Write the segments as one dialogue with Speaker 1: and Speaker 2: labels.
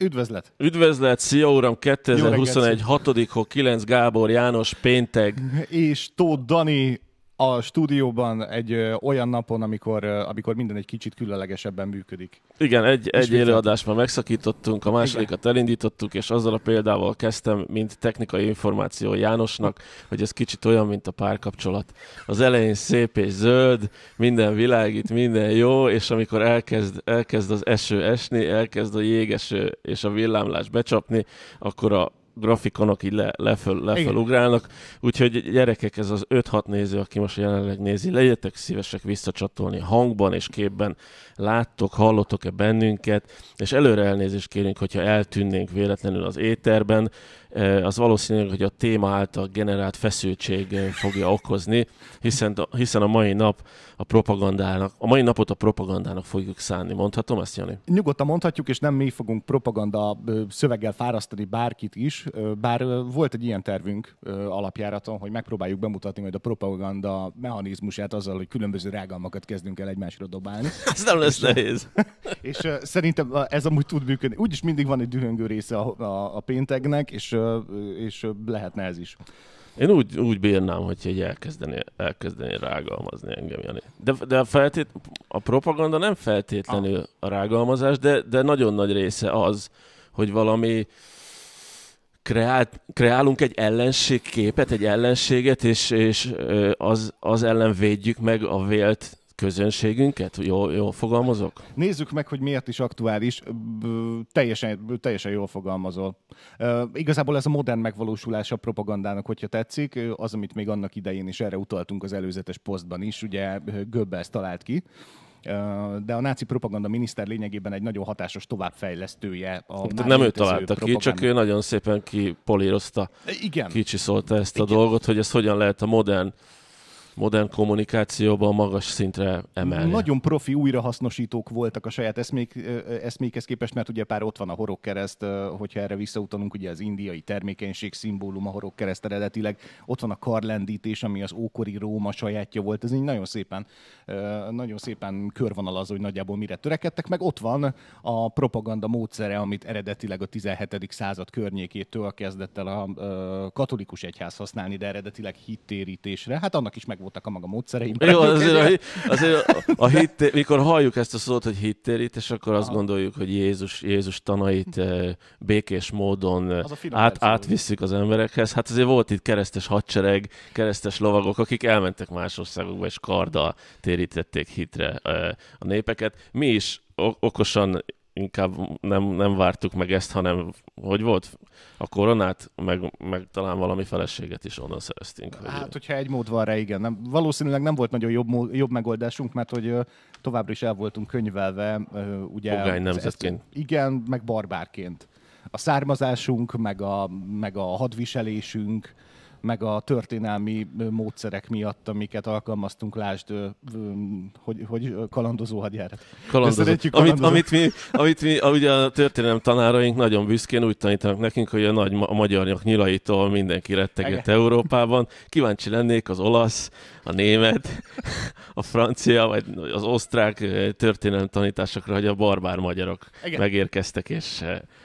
Speaker 1: Üdvözlet!
Speaker 2: Üdvözlet, szia uram, 2021. 6. 9. Gábor János, péntek.
Speaker 1: És Tóth Dani, a stúdióban egy ö, olyan napon, amikor, ö, amikor minden egy kicsit különlegesebben működik. Igen, egy, egy előadást
Speaker 2: már megszakítottunk, a másodikat Igen. elindítottuk, és azzal a példával kezdtem, mint technikai információ Jánosnak, hogy ez kicsit olyan, mint a párkapcsolat. Az elején szép és zöld, minden világít, minden jó, és amikor elkezd, elkezd az eső esni, elkezd a jégeső és a villámlás becsapni, akkor a grafikonok így le, leföl, lefelugrálnak, úgyhogy gyerekek, ez az 5-6 néző, aki most jelenleg nézi, legyetek szívesek visszacsatolni hangban és képben, láttok, hallottok-e bennünket, és előre elnézést kérünk, hogyha eltűnnénk véletlenül az éterben, Eh, az valószínűleg, hogy a téma által generált feszültség eh, fogja okozni, hiszen, hiszen a mai nap a propagandának, a mai napot a propagandának fogjuk szánni. Mondhatom ezt, Jani?
Speaker 1: Nyugodtan mondhatjuk, és nem mi fogunk propaganda szöveggel fárasztani bárkit is, bár volt egy ilyen tervünk alapjáraton, hogy megpróbáljuk bemutatni majd a propaganda mechanizmusát azzal, hogy különböző rágalmakat kezdünk el egymásra dobálni. Ez nem lesz és, nehéz. És szerintem ez amúgy tud működni. Úgyis mindig van egy dühöngő része a, a, a péntegnek, és és, lehetne ez is.
Speaker 2: Én úgy, úgy bírnám, hogy egy elkezdeni, elkezdeni rágalmazni engem, Jani. De, de a, feltét, a propaganda nem feltétlenül ah. a rágalmazás, de, de nagyon nagy része az, hogy valami kreált, kreálunk egy ellenségképet, egy ellenséget, és, és az, az ellen védjük meg a vélt
Speaker 1: közönségünket? Jól, jól fogalmazok? Nézzük meg, hogy miért is aktuális. Teljesen, teljesen jól fogalmazol. Igazából ez a modern megvalósulás a propagandának, hogyha tetszik, az, amit még annak idején is erre utaltunk az előzetes posztban is, ugye Göbbels talált ki de a náci propaganda miniszter lényegében egy nagyon hatásos továbbfejlesztője. A Tehát nem ő találta ki, csak
Speaker 2: ő nagyon szépen kipolírozta, Igen. kicsiszolta ezt a Igen. dolgot, hogy ez hogyan lehet a modern modern kommunikációban magas szintre emelni.
Speaker 1: Nagyon profi újrahasznosítók voltak a saját eszmék, eszmékhez képest, mert ugye pár ott van a kereszt, hogyha erre visszautalunk, ugye az indiai termékenység szimbólum a kereszt eredetileg, ott van a karlendítés, ami az ókori Róma sajátja volt, ez így nagyon szépen, nagyon szépen körvonalaz, hogy nagyjából mire törekedtek, meg ott van a propaganda módszere, amit eredetileg a 17. század környékétől kezdett el a katolikus egyház használni, de eredetileg hittérítésre, hát annak is meg voltak a maga módszereim. Jó, azért, a, azért
Speaker 2: a, a hitté, mikor halljuk ezt a szót, hogy hittérítés, akkor azt a... gondoljuk, hogy Jézus, Jézus tanait eh, békés módon eh, át, átvisszük az emberekhez. Hát azért volt itt keresztes hadsereg, keresztes lovagok, akik elmentek más országokba, és karddal térítették hitre eh, a népeket. Mi is okosan inkább nem, nem vártuk meg ezt, hanem hogy volt? A koronát, meg, meg talán valami feleséget is onnan
Speaker 1: szereztünk. Hát, hogy... hogyha egy mód van rá, igen. Nem, valószínűleg nem volt nagyon jobb, jobb megoldásunk, mert hogy továbbra is el voltunk könyvelve. Ugye, Pogány nemzetként. Ezt, igen, meg barbárként. A származásunk, meg a, meg a hadviselésünk, meg a történelmi módszerek miatt, amiket alkalmaztunk, lásd, hogy, hogy kalandozó hadjárat. Kalandozó. Amit, kalandozó. amit, mi,
Speaker 2: amit mi, ugye a történelem tanáraink nagyon büszkén úgy tanítanak nekünk, hogy a nagy ma- a magyarok nyilaitól mindenki rettegett Európában. Kíváncsi lennék az olasz, a német, a francia, vagy az osztrák történelem tanításokra, hogy a barbár magyarok Igen. megérkeztek, és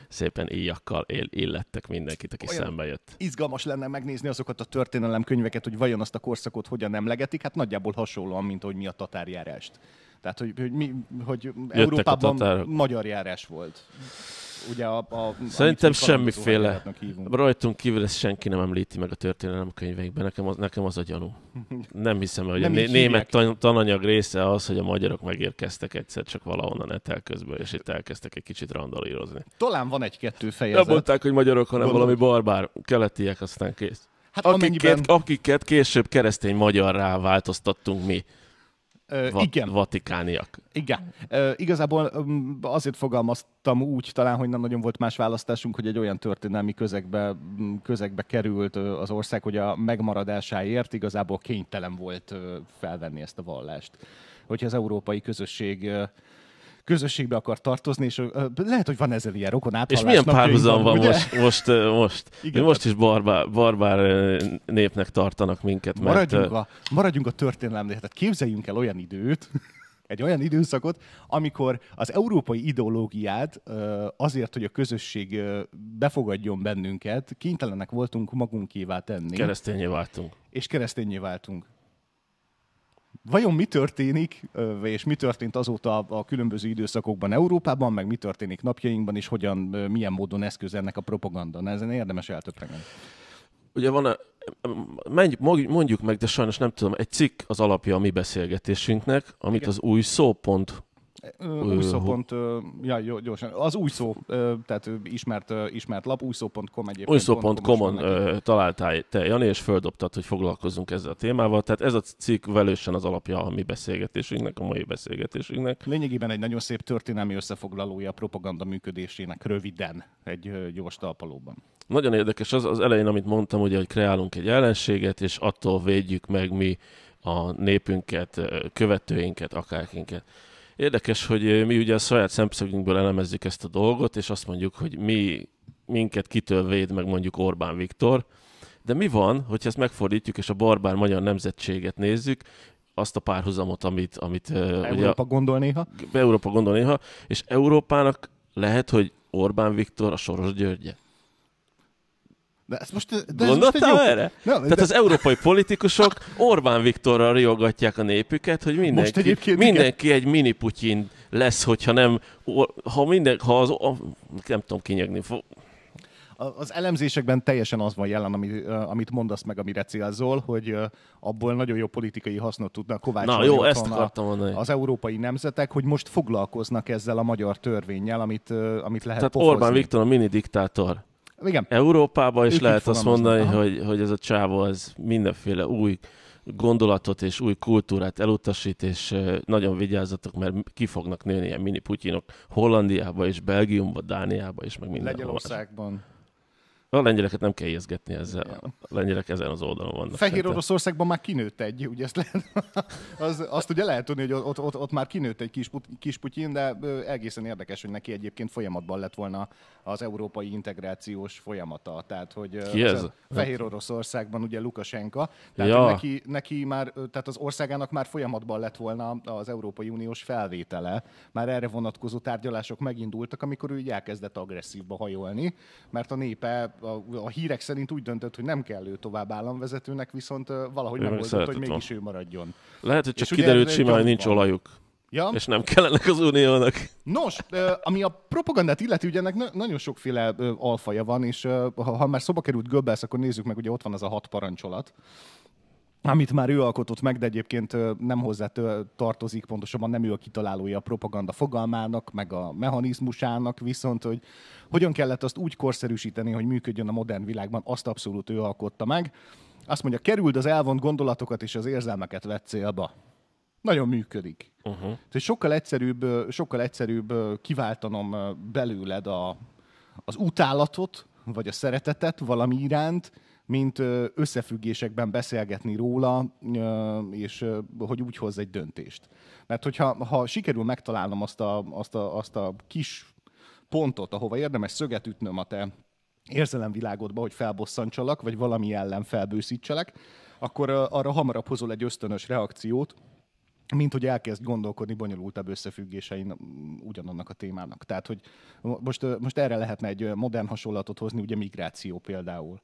Speaker 2: szépen íjakkal él, illettek mindenkit, aki Olyan szembe jött.
Speaker 1: Izgalmas lenne megnézni azokat a könyveket, hogy vajon azt a korszakot hogyan emlegetik, hát nagyjából hasonlóan, mint hogy mi a tatárjárást. Tehát, hogy, hogy, mi, hogy Európában magyar járás volt ugye a, a, Szerintem semmiféle.
Speaker 2: Rajtunk kívül ezt senki nem említi meg a történelem könyveikben. Nekem az, nekem az a gyanú. Nem hiszem, hogy nem a né- német tan- tananyag része az, hogy a magyarok megérkeztek egyszer csak valahonnan etel közben és itt elkezdtek egy kicsit randalírozni.
Speaker 1: Talán van egy-kettő fejezet. Nem mondták, hogy magyarok, hanem Gondolom.
Speaker 2: valami barbár keletiek, aztán kész.
Speaker 1: Hát akiket, amennyiben...
Speaker 2: akiket később keresztény magyarrá változtattunk mi.
Speaker 1: Va- igen. Vatikániak. Igen. Uh, igazából um, azért fogalmaztam úgy talán, hogy nem nagyon volt más választásunk, hogy egy olyan történelmi közegbe, közegbe került az ország, hogy a megmaradásáért igazából kénytelen volt felvenni ezt a vallást. Hogyha az európai közösség közösségbe akar tartozni, és lehet, hogy van ezzel ilyen rokon És milyen párhuzam van ugye? most, most,
Speaker 2: most? Igen, most is barbár, barbár népnek tartanak minket. Mert... Maradjunk, a,
Speaker 1: maradjunk a történelemnél, tehát képzeljünk el olyan időt, egy olyan időszakot, amikor az európai ideológiát azért, hogy a közösség befogadjon bennünket, kénytelenek voltunk magunkévá tenni. Keresztényé váltunk. És keresztényé váltunk vajon mi történik, és mi történt azóta a különböző időszakokban Európában, meg mi történik napjainkban, és hogyan, milyen módon eszköz ennek a propaganda. Na, ezen érdemes eltöprengeni.
Speaker 2: Ugye van a, mondjuk meg, de sajnos nem tudom, egy cikk az alapja a mi beszélgetésünknek, amit Igen. az új szó.hu
Speaker 1: Újszó.com, ja, gyorsan. Az újszó, tehát ismert, ismert lap, újszó.com egyébként. Újszó.com-on
Speaker 2: találtál te, Jani, és földobtad, hogy foglalkozzunk ezzel a témával. Tehát ez a cikk velősen az alapja a mi beszélgetésünknek, a mai beszélgetésünknek.
Speaker 1: Lényegében egy nagyon szép történelmi összefoglalója a propaganda működésének röviden, egy gyors talpalóban.
Speaker 2: Nagyon érdekes az, az elején, amit mondtam, ugye, hogy kreálunk egy ellenséget, és attól védjük meg mi a népünket, követőinket, akárkinket. Érdekes, hogy mi ugye a saját szemszögünkből elemezzük ezt a dolgot, és azt mondjuk, hogy mi minket kitől véd meg mondjuk Orbán Viktor, de mi van, hogyha ezt megfordítjuk, és a barbár magyar nemzetséget nézzük, azt a párhuzamot, amit... amit Európa ugye, gondol néha. Európa gondol néha, és Európának lehet, hogy Orbán Viktor a Soros Györgye.
Speaker 1: De ez most, de ez most jó... erre? Nem, Tehát de... az
Speaker 2: európai politikusok Orbán Viktorral riogatják a népüket, hogy mindenki, mindenki egy mini Putyin lesz, hogyha nem, ha minden, ha az, a, nem tudom kinyegni, fog
Speaker 1: az elemzésekben teljesen az van jelen, amit, amit mondasz meg, amire célzol, hogy abból nagyon jó politikai hasznot tudnak kovácsolni. Na jó, ezt akartam mondani. Az európai nemzetek, hogy most foglalkoznak ezzel a magyar törvényel, amit, amit lehet Tehát pofozni. Orbán Viktor
Speaker 2: a mini diktátor igen. Európában is ők lehet azt mondani, aha. hogy, hogy ez a csávó az mindenféle új gondolatot és új kultúrát elutasít, és nagyon vigyázzatok, mert ki fognak nőni ilyen mini putyinok Hollandiába és Belgiumba, Dániába és meg minden. Lengyelországban. A lengyeleket nem kell ijeszgetni ezzel. A lengyelek ezen az oldalon
Speaker 1: vannak. Fehér szerintem. Oroszországban már kinőtt egy, ugye ezt lehet, az, azt ugye lehet tudni, hogy ott, ott, ott már kinőtt egy kis, kis Putyin, de egészen érdekes, hogy neki egyébként folyamatban lett volna az európai integrációs folyamata. Tehát, hogy Ki ez? Hát- Fehér Oroszországban ugye Lukasenka, tehát ja. neki, neki, már, tehát az országának már folyamatban lett volna az Európai Uniós felvétele. Már erre vonatkozó tárgyalások megindultak, amikor ő így elkezdett agresszívba hajolni, mert a népe a, a hírek szerint úgy döntött, hogy nem kell ő tovább államvezetőnek, viszont valahogy nem hogy mégis ő maradjon. Lehet, hogy csak És kiderült simán, hogy nincs
Speaker 2: olajuk. Ja. És nem kellene az uniónak.
Speaker 1: Nos, ami a propagandát illeti, ugye ennek nagyon sokféle alfaja van, és ha már szoba került Göbbelsz, akkor nézzük meg, ugye ott van az a hat parancsolat, amit már ő alkotott meg, de egyébként nem hozzá tartozik, pontosabban nem ő a kitalálója a propaganda fogalmának, meg a mechanizmusának, viszont hogy hogyan kellett azt úgy korszerűsíteni, hogy működjön a modern világban, azt abszolút ő alkotta meg. Azt mondja, kerüld az elvont gondolatokat és az érzelmeket vett célba. Nagyon működik. Uh-huh. Tehát sokkal egyszerűbb, sokkal egyszerűbb kiváltanom belőled a, az utálatot, vagy a szeretetet valami iránt, mint összefüggésekben beszélgetni róla, és hogy úgy hoz egy döntést. Mert hogyha ha sikerül megtalálnom azt a, azt a, azt a kis pontot, ahova érdemes szöget ütnöm a te érzelemvilágodba, hogy felbosszantsalak, vagy valami ellen felbőszítselek, akkor arra hamarabb hozol egy ösztönös reakciót, mint hogy elkezd gondolkodni bonyolultabb összefüggésein ugyanannak a témának. Tehát, hogy most, most erre lehetne egy modern hasonlatot hozni, ugye migráció például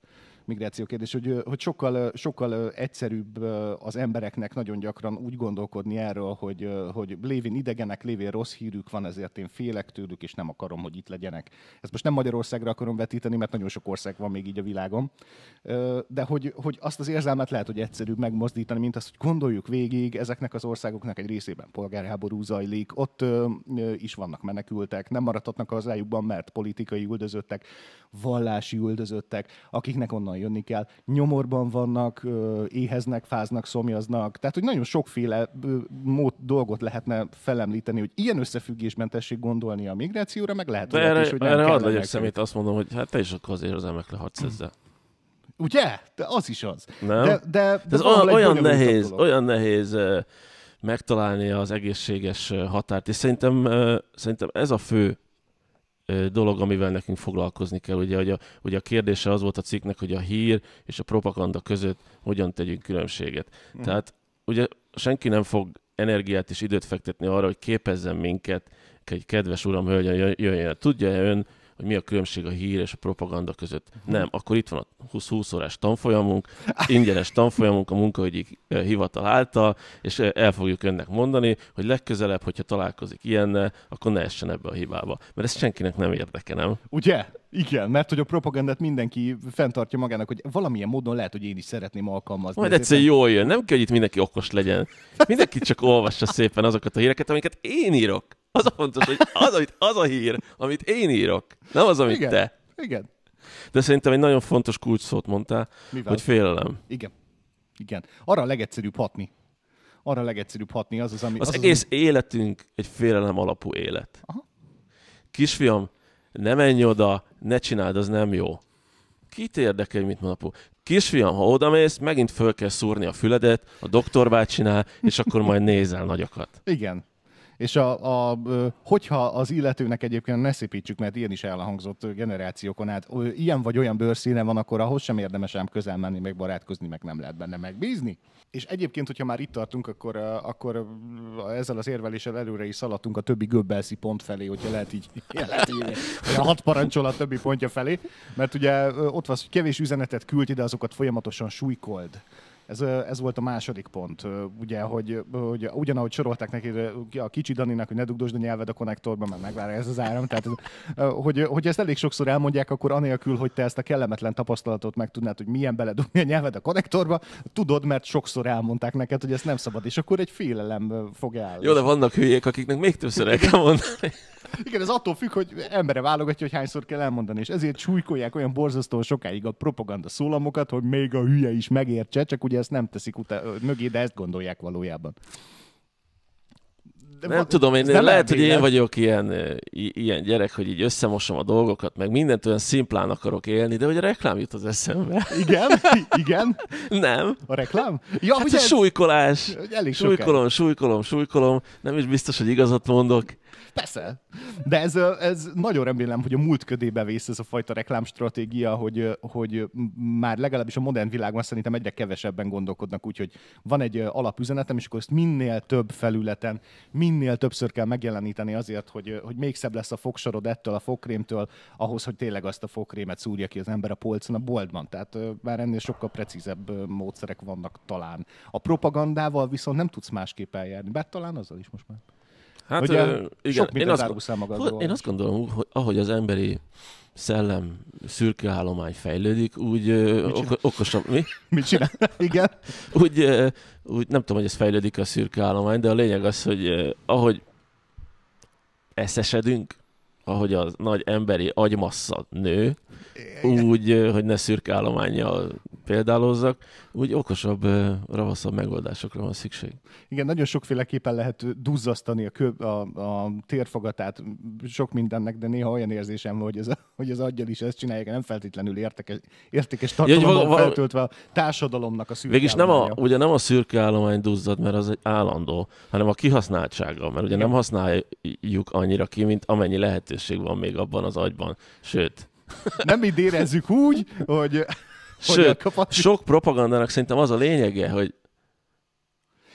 Speaker 1: migráció kérdés, hogy, hogy sokkal, sokkal egyszerűbb az embereknek nagyon gyakran úgy gondolkodni erről, hogy, hogy lévén idegenek, lévén rossz hírük van, ezért én félek tőlük, és nem akarom, hogy itt legyenek. Ezt most nem Magyarországra akarom vetíteni, mert nagyon sok ország van még így a világon, de hogy, hogy azt az érzelmet lehet, hogy egyszerűbb megmozdítani, mint azt, hogy gondoljuk végig, ezeknek az országoknak egy részében polgárháború zajlik, ott is vannak menekültek, nem maradhatnak az mert politikai üldözöttek, vallási üldözöttek, akiknek onnan azonnal jönni kell, nyomorban vannak, éheznek, fáznak, szomjaznak. Tehát, hogy nagyon sokféle mód, dolgot lehetne felemlíteni, hogy ilyen összefüggésben tessék gondolni a migrációra, meg lehet, hogy erre, is, hogy erre ad legyek szemét,
Speaker 2: azt mondom, hogy hát te is akkor azért az emekre hadsz hm. ezzel.
Speaker 1: Ugye? De az is az. Nem? De, de, de ez olyan, olyan nehéz,
Speaker 2: olyan nehéz megtalálni az egészséges határt, és szerintem, szerintem ez a fő dolog, amivel nekünk foglalkozni kell. Ugye, hogy a, ugye a kérdése az volt a cikknek, hogy a hír és a propaganda között hogyan tegyünk különbséget. Mm. Tehát ugye senki nem fog energiát és időt fektetni arra, hogy képezzen minket, egy kedves uram, hölgyen jöjjön. Tudja-e ön, hogy mi a különbség a hír és a propaganda között. Uh-huh. Nem, akkor itt van a 20-20 órás tanfolyamunk, ingyenes tanfolyamunk a munkahogyi eh, hivatal által, és eh, el fogjuk önnek mondani, hogy legközelebb, hogyha találkozik ilyennel, akkor ne essen ebbe a hibába. Mert ez senkinek nem érdeke, nem?
Speaker 1: Ugye? Igen, mert hogy a propagandát mindenki fenntartja magának, hogy valamilyen módon lehet, hogy én is szeretném alkalmazni. Majd egyszerűen
Speaker 2: jól jön, nem kell, hogy itt mindenki okos legyen. Mindenki csak olvassa szépen azokat a híreket, amiket én írok. Az a fontos, hogy az, amit, az a hír, amit én írok, nem az, amit Igen. te. Igen. De szerintem egy nagyon fontos szót mondtál, Mivel? hogy félelem.
Speaker 1: Igen. Igen. Arra a legegyszerűbb hatni. Arra a legegyszerűbb hatni az az, ami... Az, az egész az, ami...
Speaker 2: életünk egy félelem alapú élet. Aha. Kisfiam, ne menj oda, ne csináld, az nem jó. Kit érdekel, mit mond apu? Kisfiam, ha mész, megint föl kell szúrni a füledet, a doktor csinál, és akkor majd nézel nagyokat.
Speaker 1: Igen, és a, a, hogyha az illetőnek egyébként ne szépítsük, mert ilyen is elhangzott generációkon át, ilyen vagy olyan bőrszíne van, akkor ahhoz sem érdemes ám közel menni, meg barátkozni, meg nem lehet benne megbízni. És egyébként, hogyha már itt tartunk, akkor, akkor ezzel az érveléssel előre is szaladtunk a többi göbbelszi pont felé, hogyha lehet így, lehet így a hat parancsolat többi pontja felé, mert ugye ott van, hogy kevés üzenetet küld ide, azokat folyamatosan súlykold. Ez, ez volt a második pont, ugye, hogy, hogy ugyanahogy sorolták neki a kicsi Daninak, hogy ne dugdosd a nyelved a konnektorba, mert megvárja ez az áram. Tehát, hogy, hogy ezt elég sokszor elmondják, akkor anélkül, hogy te ezt a kellemetlen tapasztalatot tudnád, hogy milyen beledugni a nyelved a konnektorba, tudod, mert sokszor elmondták neked, hogy ezt nem szabad, és akkor egy félelem fog el. Jó, de vannak hülyék,
Speaker 2: akiknek még többször el kell mondani.
Speaker 1: Igen, ez attól függ, hogy embere válogatja, hogy hányszor kell elmondani, és ezért csújkolják olyan borzasztóan sokáig a propaganda szólamokat, hogy még a hülye is megértse, csak ugye ezt nem teszik utá- mögé, de ezt gondolják valójában. De nem ma, tudom, én, nem lehet, hogy én
Speaker 2: vagyok ilyen, ilyen gyerek, hogy így összemosom a dolgokat, meg mindent olyan szimplán akarok élni, de hogy a reklám jut az eszembe.
Speaker 1: Igen? Igen? Nem. A reklám? Ja, hát ugye... a súlykolás. Elég súlykolom,
Speaker 2: súlykolom, súlykolom. Nem is biztos, hogy igazat mondok.
Speaker 1: Persze. De ez, ez nagyon remélem, hogy a múlt ködébe vész ez a fajta reklámstratégia, hogy, hogy már legalábbis a modern világban szerintem egyre kevesebben gondolkodnak úgy, hogy van egy alapüzenetem, és akkor ezt minél több felületen, minél többször kell megjeleníteni azért, hogy, hogy még szebb lesz a fogsorod ettől a fogkrémtől, ahhoz, hogy tényleg azt a fogkrémet szúrja ki az ember a polcon a boltban. Tehát már ennél sokkal precízebb módszerek vannak talán. A propagandával viszont nem tudsz másképp eljárni, bár talán azzal is most már. Hát Ugye, ö, igen, sok én azt, magadról. Én azt
Speaker 2: gondolom, hogy ahogy az emberi szellem szürke állomány fejlődik, úgy uh, okosabb... Mi? Mit csinál? Igen. úgy, úgy nem tudom, hogy ez fejlődik a szürke állomány, de a lényeg az, hogy ahogy eszesedünk, ahogy a nagy emberi agymassza nő, úgy, hogy ne szürke állományjal példálozzak, úgy okosabb, ravaszabb megoldásokra van szükség.
Speaker 1: Igen, nagyon sokféleképpen lehet duzzasztani a, kö, a, a térfogatát sok mindennek, de néha olyan érzésem, hogy ez, hogy az aggyal is ezt csinálják, nem feltétlenül értekes, értékes tartalomban ja, feltöltve a társadalomnak a szürke Végis nem a,
Speaker 2: ugye nem a szürke állomány duzzad, mert az egy állandó, hanem a kihasználtsága, mert ugye Igen. nem használjuk annyira ki, mint amennyi lehető lehetőség van még abban az agyban. Sőt.
Speaker 1: Nem így érezzük úgy, hogy... Sőt,
Speaker 2: hogy sok propagandának szerintem az a lényege, hogy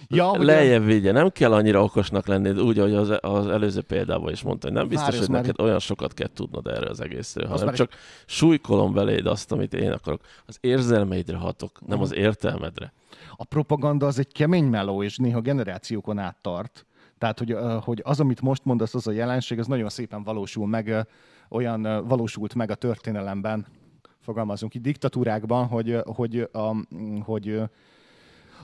Speaker 2: ja, lejjebb vigye. Nem kell annyira okosnak lenni, úgy, ahogy az, az előző példában is mondta, hogy nem biztos, Márius, hogy neked olyan sokat kell tudnod erről az egészről, hanem már... csak súlykolom beléd azt, amit én akarok. Az érzelmeidre hatok, nem az értelmedre.
Speaker 1: A propaganda az egy kemény meló, és néha generációkon át tart tehát, hogy, hogy az, amit most mondasz, az a jelenség, az nagyon szépen valósul meg, olyan valósult meg a történelemben, fogalmazunk így, diktatúrákban, hogy, hogy, a, hogy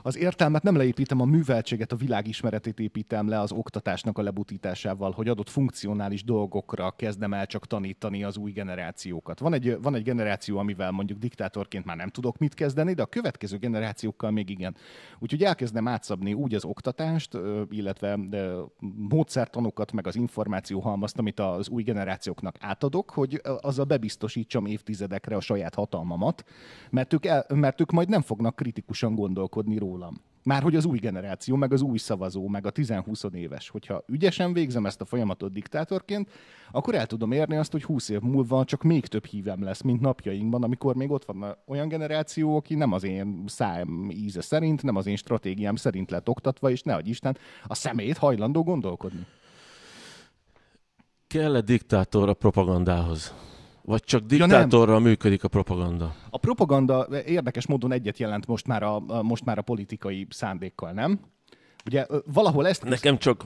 Speaker 1: az értelmet nem leépítem, a műveltséget, a világismeretét építem le az oktatásnak a lebutításával, hogy adott funkcionális dolgokra kezdem el csak tanítani az új generációkat. Van egy, van egy generáció, amivel mondjuk diktátorként már nem tudok mit kezdeni, de a következő generációkkal még igen. Úgyhogy elkezdem átszabni úgy az oktatást, illetve módszertanokat, meg az információhalmazt, amit az új generációknak átadok, hogy azzal bebiztosítsam évtizedekre a saját hatalmamat, mert ők, el, mert ők majd nem fognak kritikusan gondolkodni róla rólam. Már hogy az új generáció, meg az új szavazó, meg a 10-20 éves, hogyha ügyesen végzem ezt a folyamatot diktátorként, akkor el tudom érni azt, hogy 20 év múlva csak még több hívem lesz, mint napjainkban, amikor még ott van olyan generáció, aki nem az én szám íze szerint, nem az én stratégiám szerint lett oktatva, és ne adj Isten, a szemét hajlandó gondolkodni.
Speaker 2: Kell-e diktátor a propagandához? Vagy csak diktátorra ja, működik a propaganda?
Speaker 1: A propaganda eh, érdekes módon egyet jelent most már a, a most már a politikai szándékkal, nem? Ugye valahol ezt... Nekem
Speaker 2: csak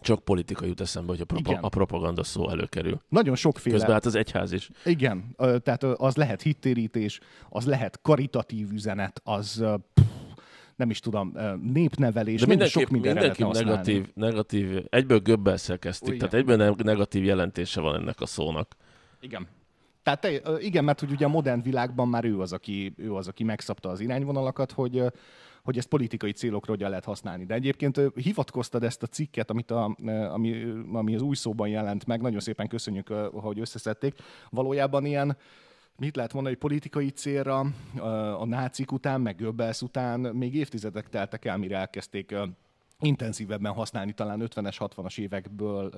Speaker 2: csak politika jut eszembe, hogy a, propa- Igen. a propaganda szó előkerül.
Speaker 1: Nagyon sokféle. Közben hát
Speaker 2: az egyház is.
Speaker 1: Igen, tehát az lehet hittérítés, az lehet karitatív üzenet, az nem is tudom, népnevelés, De mindenki, sok minden mindenki negatív,
Speaker 2: negatív, egyből göbbelszel kezdték, tehát egyből negatív jelentése van ennek a szónak.
Speaker 1: Igen. Tehát te, igen, mert hogy ugye a modern világban már ő az, aki, ő az, aki megszabta az irányvonalakat, hogy, hogy ezt politikai célokra hogyan lehet használni. De egyébként hivatkoztad ezt a cikket, amit a, ami, ami az új szóban jelent meg, nagyon szépen köszönjük, hogy összeszedték. Valójában ilyen, mit lehet mondani, hogy politikai célra a nácik után, meg Göbbelsz után még évtizedek teltek el, mire elkezdték intenzívebben használni, talán 50-es, 60-as évekből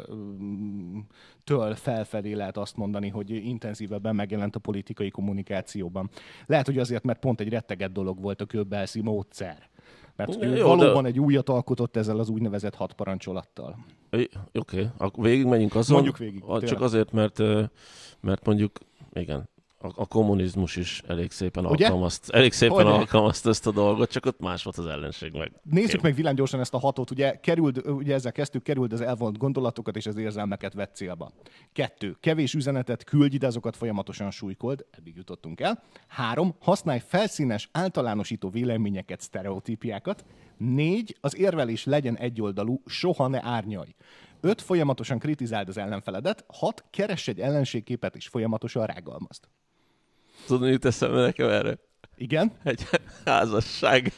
Speaker 1: től felfelé lehet azt mondani, hogy intenzívebben megjelent a politikai kommunikációban. Lehet, hogy azért, mert pont egy retteget dolog volt a köbbelszi módszer. Mert ő Jó, valóban de... egy újat alkotott ezzel az úgynevezett hat parancsolattal.
Speaker 2: Oké, okay. végig megyünk azon. Mondjuk végig. Csak tényleg. azért, mert, mert mondjuk, igen, a, a kommunizmus is elég szépen alkalmazt, elég szépen Hogy alkalmazt ezt a dolgot, csak ott más volt az ellenség meg.
Speaker 1: Nézzük Én. meg villámgyorsan ezt a hatot, ugye, került, ugye ezzel kezdtük, került az elvont gondolatokat és az érzelmeket vett célba. Kettő, kevés üzenetet küldj, de azokat folyamatosan súlykold, eddig jutottunk el. Három, használj felszínes, általánosító véleményeket, sztereotípiákat. Négy, az érvelés legyen egyoldalú, soha ne árnyalj. 5. Folyamatosan kritizáld az ellenfeledet. 6. keress egy ellenségképet és folyamatosan rágalmazd.
Speaker 2: Tudod, jut eszembe nekem erre? Igen? Egy házasság.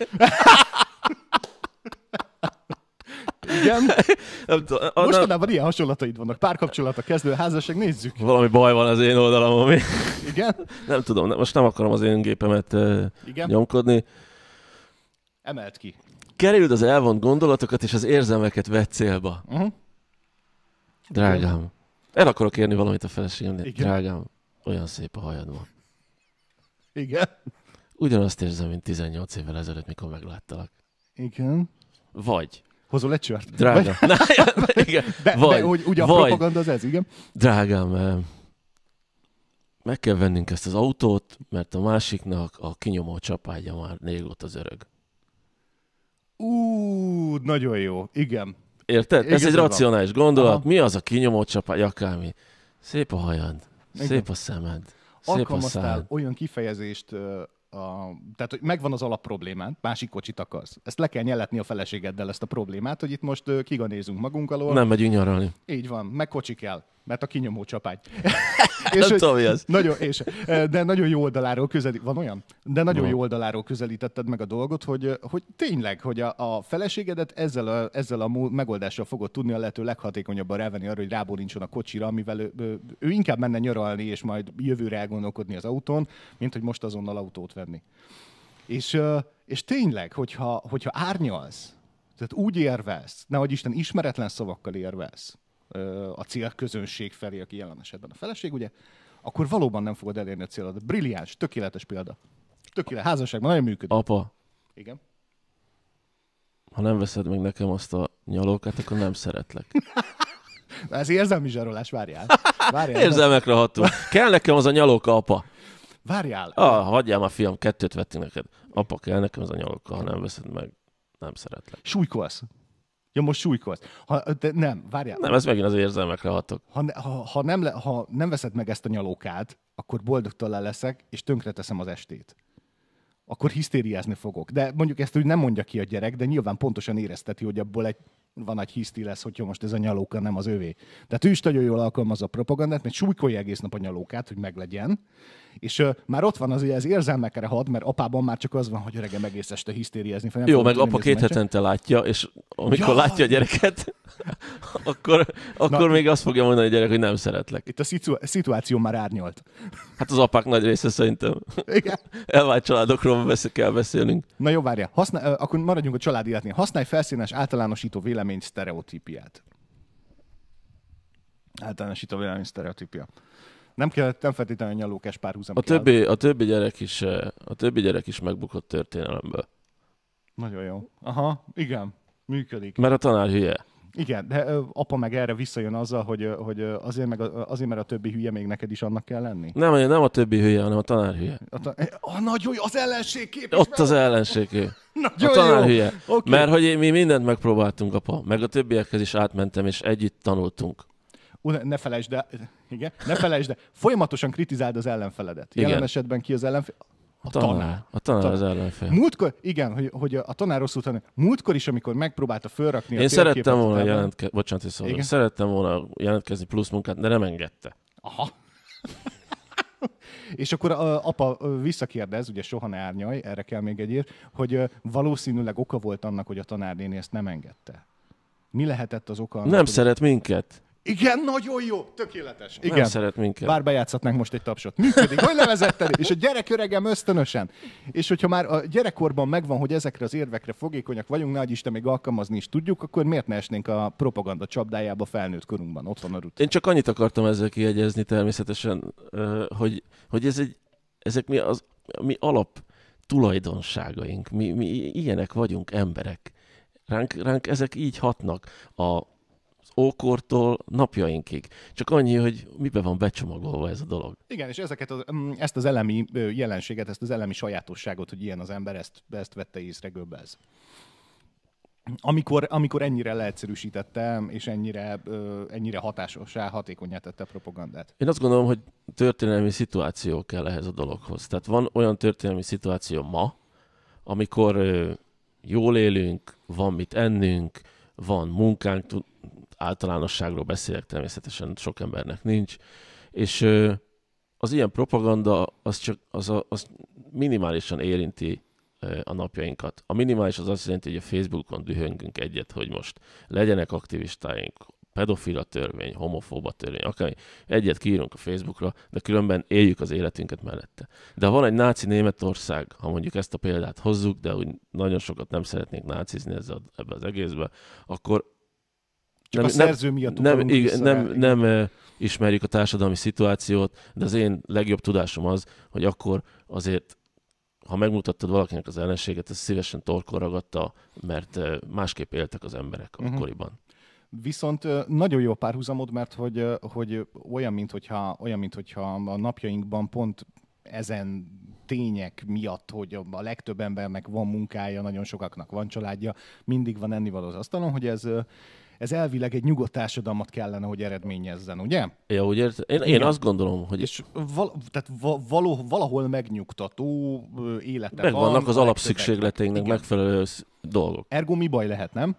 Speaker 1: Igen? Nem tudom, a, Mostanában ilyen hasonlataid vannak. a kezdő házasság, nézzük.
Speaker 2: Valami baj van az én oldalam, ami... Igen? Nem tudom, most nem akarom az én gépemet Igen? nyomkodni. Emelt ki. Kerüld az elvont gondolatokat és az érzelmeket vett célba. Uh-huh. Drágám. El akarok érni valamit a feleségemnél. Drágám, olyan szép a hajad van. Igen. Ugyanazt érzem, mint 18 évvel ezelőtt, mikor megláttalak. Igen. Vagy. Hozol egy
Speaker 1: csört? Drága. Vagy... Na, igen. De, vagy, de hogy ugye a vagy. propaganda az ez, igen?
Speaker 2: Drágám, eh, meg kell vennünk ezt az autót, mert a másiknak a kinyomó csapágya már négót az örög.
Speaker 1: Ú, nagyon jó. Igen. Érted? Igen, ez egy racionális gondolat. Aha.
Speaker 2: Mi az a kinyomó csapágy, akármi? Szép a hajad, Igen. szép a szemed, alkalmaztál
Speaker 1: olyan kifejezést, a, tehát hogy megvan az alapproblémád, másik kocsit akarsz. Ezt le kell nyeletni a feleségeddel ezt a problémát, hogy itt most kiganézünk magunk alól. Nem megyünk nyaralni. Így van, meg kocsi kell mert a kinyomó csapány. és nem tudom, az. Nagyon, és, eh, de nagyon jó oldaláról közelít, van olyan? De nagyon no. jó oldaláról közelítetted meg a dolgot, hogy, eh, hogy tényleg, hogy a, a feleségedet ezzel a, ezzel a megoldással fogod tudni a lehető leghatékonyabban rávenni arra, hogy rábólincson a kocsira, amivel ő, ő, ő inkább menne nyaralni, és majd jövőre elgondolkodni az autón, mint hogy most azonnal autót venni. És, eh, és tényleg, hogyha, hogyha árnyalsz, tehát úgy érvelsz, nehogy Isten ismeretlen szavakkal érvelsz, a célközönség felé, aki jelen esetben a feleség, ugye, akkor valóban nem fogod elérni a célodat. Brilliáns, tökéletes példa. Tökéletes, házasságban nagyon működik. Apa. Igen.
Speaker 2: Ha nem veszed meg nekem azt a nyalókát, akkor nem szeretlek.
Speaker 1: Ez érzelmi zsarolás, várjál. várjál Érzelmekre
Speaker 2: hatunk. Kell nekem az a nyalóka, apa. Várjál. Ah, hagyjál már, fiam, kettőt vettünk neked. Apa, kell nekem az a nyalóka, ha nem veszed meg. Nem szeretlek. Súlykolsz. Ja, most súlykolsz.
Speaker 1: Ha, de nem, várjál. Nem, ez
Speaker 2: megint az érzelmekre hatok.
Speaker 1: Ha, ha, ha, nem, le, ha nem veszed meg ezt a nyalókát, akkor boldogtalan leszek, és tönkreteszem az estét. Akkor hisztériázni fogok. De mondjuk ezt úgy nem mondja ki a gyerek, de nyilván pontosan érezteti, hogy abból egy van egy hiszti lesz, hogy most ez a nyalóka nem az övé. Tehát ő is nagyon jól alkalmazza a propagandát, mert súlykolja egész nap a nyalókát, hogy meglegyen. És uh, már ott van az, hogy ez érzelmekre had, mert apában már csak az van, hogy öregem egész este hisztériázni. Fel, Jó, meg apa két hetente
Speaker 2: látja, és amikor ja! látja a gyereket,
Speaker 1: akkor, akkor Na,
Speaker 2: még azt fogja mondani a gyerek, hogy nem szeretlek.
Speaker 1: Itt a szitu- szituáció már árnyolt.
Speaker 2: Hát az apák nagy része szerintem. Igen. Elvált családokról kell beszélnünk.
Speaker 1: Na jó, várja. Használ, akkor maradjunk a család életnél. Használj felszínes általánosító vélemény vélemény sztereotípiát. Általánosít a vélemény sztereotípia. Nem kell, nem feltétlenül nyalókás párhuzam. A többi,
Speaker 2: a többi gyerek is, eh, a többi gyerek is megbukott történelemből.
Speaker 1: Nagyon jó. Aha, igen, működik.
Speaker 2: Mert a tanár hülye.
Speaker 1: Igen, de apa meg erre visszajön azzal, hogy, hogy azért, meg, azért, mert a többi hülye még neked is annak kell lenni?
Speaker 2: Nem, nem a többi hülye, hanem a tanár hülye. A,
Speaker 1: ta- eh, a nagy hülye, az kép. Ott
Speaker 2: az ellenségkép. Nagyon a tanár jó. hülye. Okay. Mert hogy mi mindent megpróbáltunk, apa, meg a többiekhez is átmentem, és együtt tanultunk
Speaker 1: ne felejtsd el, igen, ne felejtsd el, folyamatosan kritizáld az ellenfeledet. Igen. Jelen esetben ki az ellenfél? A tanár. tanár.
Speaker 2: A tanár, az ellenfél.
Speaker 1: Múltkor, igen, hogy, hogy a tanár rosszul tanár. Múltkor is, amikor megpróbálta fölrakni Én a szerettem volna jelentkezni, bocsánat, hogy szóval,
Speaker 2: szerettem volna jelentkezni plusz munkát, de nem engedte.
Speaker 1: Aha. És akkor a, apa visszakérdez, ugye soha ne árnyalj, erre kell még egy ér, hogy valószínűleg oka volt annak, hogy a tanárnéni ezt nem engedte. Mi lehetett az oka? Annak, nem szeret minket. Igen, nagyon jó, tökéletes. Igen. Nem szeret minket. Bár bejátszhatnánk most egy tapsot. Működik, hogy levezetted? És a gyerek öregem ösztönösen. És hogyha már a gyerekkorban megvan, hogy ezekre az érvekre fogékonyak vagyunk, nagy Isten még alkalmazni is tudjuk, akkor miért ne esnénk a propaganda csapdájába felnőtt korunkban, otthon a rutin?
Speaker 2: Én csak annyit akartam ezzel kiegyezni természetesen, hogy, hogy ez egy, ezek mi, az, mi alap tulajdonságaink, mi, mi ilyenek vagyunk emberek. Ránk, ránk ezek így hatnak. A, ókortól napjainkig. Csak annyi, hogy mibe van becsomagolva ez a dolog.
Speaker 1: Igen, és ezeket az, mm, ezt az elemi jelenséget, ezt az elemi sajátosságot, hogy ilyen az ember, ezt, ezt vette észre Göbbels amikor, amikor ennyire leegyszerűsítette, és ennyire, ennyire hatásosá, hatékonyá tette a propagandát.
Speaker 2: Én azt gondolom, hogy történelmi szituáció kell ehhez a dologhoz. Tehát van olyan történelmi szituáció ma, amikor jól élünk, van mit ennünk, van munkánk, általánosságról beszélek, természetesen sok embernek nincs, és az ilyen propaganda az csak az, a, az minimálisan érinti a napjainkat. A minimális az azt jelenti, hogy a Facebookon dühöngünk egyet, hogy most legyenek aktivistáink, pedofila törvény, homofóba törvény, akár egyet kiírunk a Facebookra, de különben éljük az életünket mellette. De ha van egy náci Németország, ha mondjuk ezt a példát hozzuk, de úgy nagyon sokat nem szeretnék nácizni ebbe az egészbe, akkor csak nem, a szerző nem, miatt nem, igen, nem, nem, eh, ismerjük a társadalmi szituációt, de az én legjobb tudásom az, hogy akkor azért ha megmutattad valakinek az ellenséget, ez szívesen torkon ragadta, mert eh, másképp éltek az emberek uh-huh. akkoriban.
Speaker 1: Viszont eh, nagyon jó párhuzamod, mert hogy, hogy olyan, mint hogyha, olyan, mint hogyha a napjainkban pont ezen tények miatt, hogy a legtöbb embernek van munkája, nagyon sokaknak van családja, mindig van ennivaló az asztalon, hogy ez ez elvileg egy nyugodt társadalmat kellene, hogy eredményezzen, ugye?
Speaker 2: Ja, ugye én, én Igen. azt gondolom, hogy... És
Speaker 1: val, tehát va, való, valahol megnyugtató élete meg van. vannak az alapszükségleteinknek
Speaker 2: megfelelő dolgok.
Speaker 1: Ergo mi baj lehet, nem?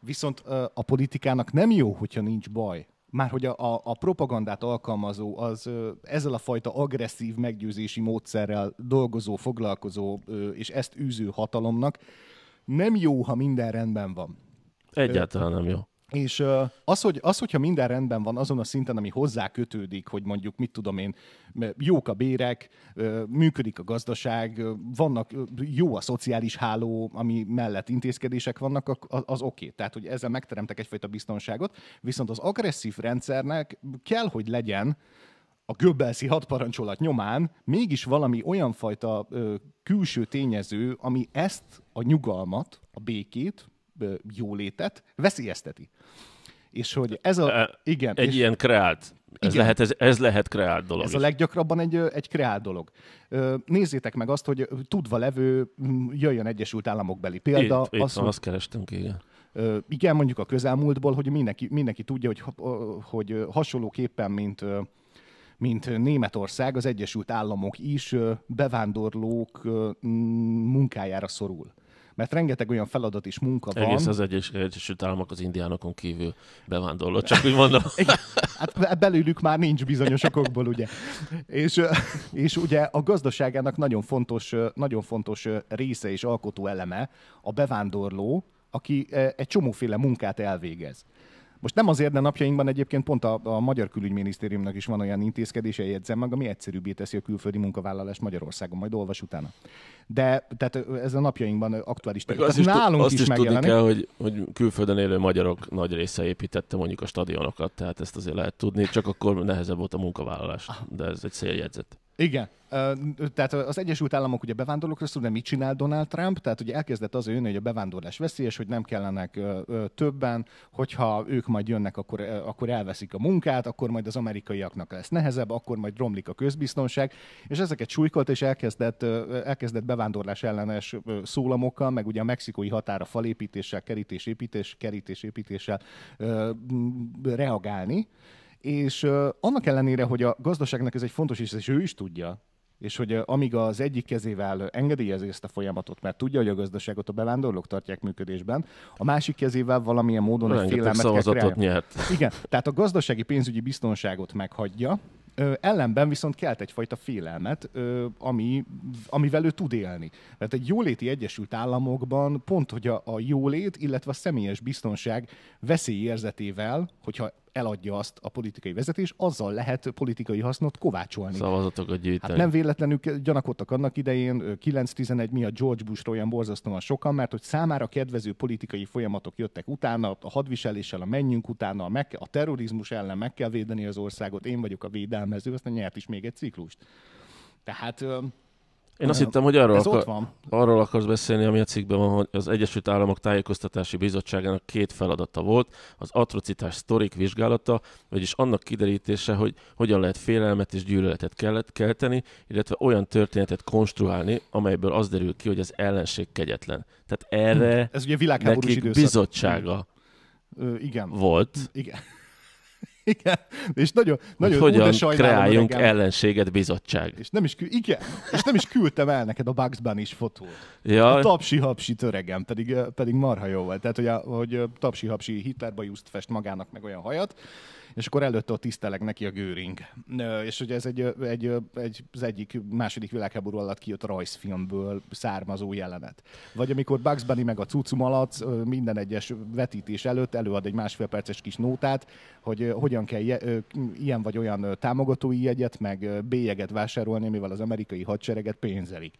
Speaker 1: Viszont a politikának nem jó, hogyha nincs baj már hogy a, a, a propagandát alkalmazó, az ö, ezzel a fajta agresszív meggyőzési módszerrel dolgozó, foglalkozó ö, és ezt űző hatalomnak nem jó, ha minden rendben van. Egyáltalán nem jó. És az, hogy, az, hogyha minden rendben van azon a szinten, ami hozzá kötődik, hogy mondjuk, mit tudom én, jók a bérek, működik a gazdaság, vannak jó a szociális háló, ami mellett intézkedések vannak, az, oké. Okay. Tehát, hogy ezzel megteremtek egyfajta biztonságot, viszont az agresszív rendszernek kell, hogy legyen a Göbbelszi hat parancsolat nyomán mégis valami olyan fajta külső tényező, ami ezt a nyugalmat, a békét, jólétet veszélyezteti. És hogy ez a... Igen. Egy és, ilyen
Speaker 2: kreált. Ez igen, lehet, ez, ez lehet kreált dolog. Ez is. a
Speaker 1: leggyakrabban egy, egy kreált dolog. Nézzétek meg azt, hogy tudva levő jöjjön Egyesült Államokbeli példa. Itt, az, van, hogy, azt kerestünk, igen igen, mondjuk a közelmúltból, hogy mindenki, mindenki tudja, hogy, hogy hasonlóképpen, mint, mint Németország, az Egyesült Államok is bevándorlók munkájára szorul mert rengeteg olyan feladat és munka Egész van. Egész az
Speaker 2: egyes, Egyesült Államok az indiánokon kívül bevándorlott, csak úgy mondom.
Speaker 1: hát belőlük már nincs bizonyos okokból, ugye. És, és ugye a gazdaságának nagyon fontos, nagyon fontos része és alkotó eleme a bevándorló, aki egy csomóféle munkát elvégez. Most nem azért, de napjainkban egyébként pont a, a Magyar Külügyminisztériumnak is van olyan intézkedése, jegyzem meg, ami egyszerűbbé teszi a külföldi munkavállalást Magyarországon, majd olvas utána. De tehát ez a napjainkban aktuális meg tehát, azt is nálunk azt is, is megjelenik. tudni kell,
Speaker 2: hogy, hogy külföldön élő magyarok nagy része építette mondjuk a stadionokat, tehát ezt azért lehet tudni, csak akkor nehezebb volt a munkavállalás, ah. de ez egy széljegyzet.
Speaker 1: Igen, tehát az Egyesült Államok ugye bevándorlókra szól, de mit csinál Donald Trump? Tehát ugye elkezdett az jönni, hogy a bevándorlás veszélyes, hogy nem kellenek többen, hogyha ők majd jönnek, akkor, akkor elveszik a munkát, akkor majd az amerikaiaknak lesz nehezebb, akkor majd romlik a közbiztonság, és ezeket súlykolt, és elkezdett, elkezdett bevándorlás ellenes szólamokkal, meg ugye a mexikói határa falépítéssel, kerítésépítés, kerítésépítéssel reagálni és annak ellenére, hogy a gazdaságnak ez egy fontos, és ő is tudja, és hogy amíg az egyik kezével engedélyezi ezt a folyamatot, mert tudja, hogy a gazdaságot a bevándorlók tartják működésben, a másik kezével valamilyen módon Rengeteg egy félelmet szavazatot kell nyert. Igen, tehát a gazdasági pénzügyi biztonságot meghagyja, Ö, ellenben viszont kelt egyfajta félelmet, ö, ami, amivel ő tud élni. Mert egy jóléti Egyesült Államokban pont, hogy a, a jólét, illetve a személyes biztonság veszélyérzetével, hogyha eladja azt a politikai vezetés, azzal lehet politikai hasznot kovácsolni. Szavazatokat gyűjteni. Hát nem véletlenül gyanakodtak annak idején 9-11 miatt George Bush olyan borzasztóan sokan, mert hogy számára kedvező politikai folyamatok jöttek utána, a hadviseléssel, a menjünk utána, a, meg, a terrorizmus ellen meg kell védeni az országot, én vagyok a védelmező, aztán nyert is még egy ciklust. Tehát én azt hittem, hogy arról, akar, van.
Speaker 2: arról akarsz beszélni, ami a cikkben van, hogy az Egyesült Államok Tájékoztatási Bizottságának két feladata volt, az atrocitás sztorik vizsgálata, vagyis annak kiderítése, hogy hogyan lehet félelmet és gyűlöletet kellett kelteni, illetve olyan történetet konstruálni, amelyből az derül ki, hogy az ellenség kegyetlen. Tehát erre hm. Ez ugye nekik időszak. bizottsága
Speaker 1: hm. igen. volt. Igen. Igen, és nagyon, nagyon hogy hogyan kreáljunk engem.
Speaker 2: ellenséget bizottság.
Speaker 1: És nem is, igen, és nem is küldtem el neked a Bugs Bunny is fotót. Ja. A tapsi-hapsi töregem, pedig, eh, pedig marha jó volt. Tehát, hogy, a, hogy eh, tapsi-hapsi Hitlerba just fest magának meg olyan hajat, és akkor előtte ott tiszteleg neki a Göring. És ugye ez egy, egy, egy, az egyik második világháború alatt kijött rajzfilmből származó jelenet. Vagy amikor Bugs Bunny meg a cucum alatt minden egyes vetítés előtt előad egy másfél perces kis nótát, hogy hogyan kell ilyen vagy olyan támogatói jegyet, meg bélyeget vásárolni, mivel az amerikai hadsereget pénzelik.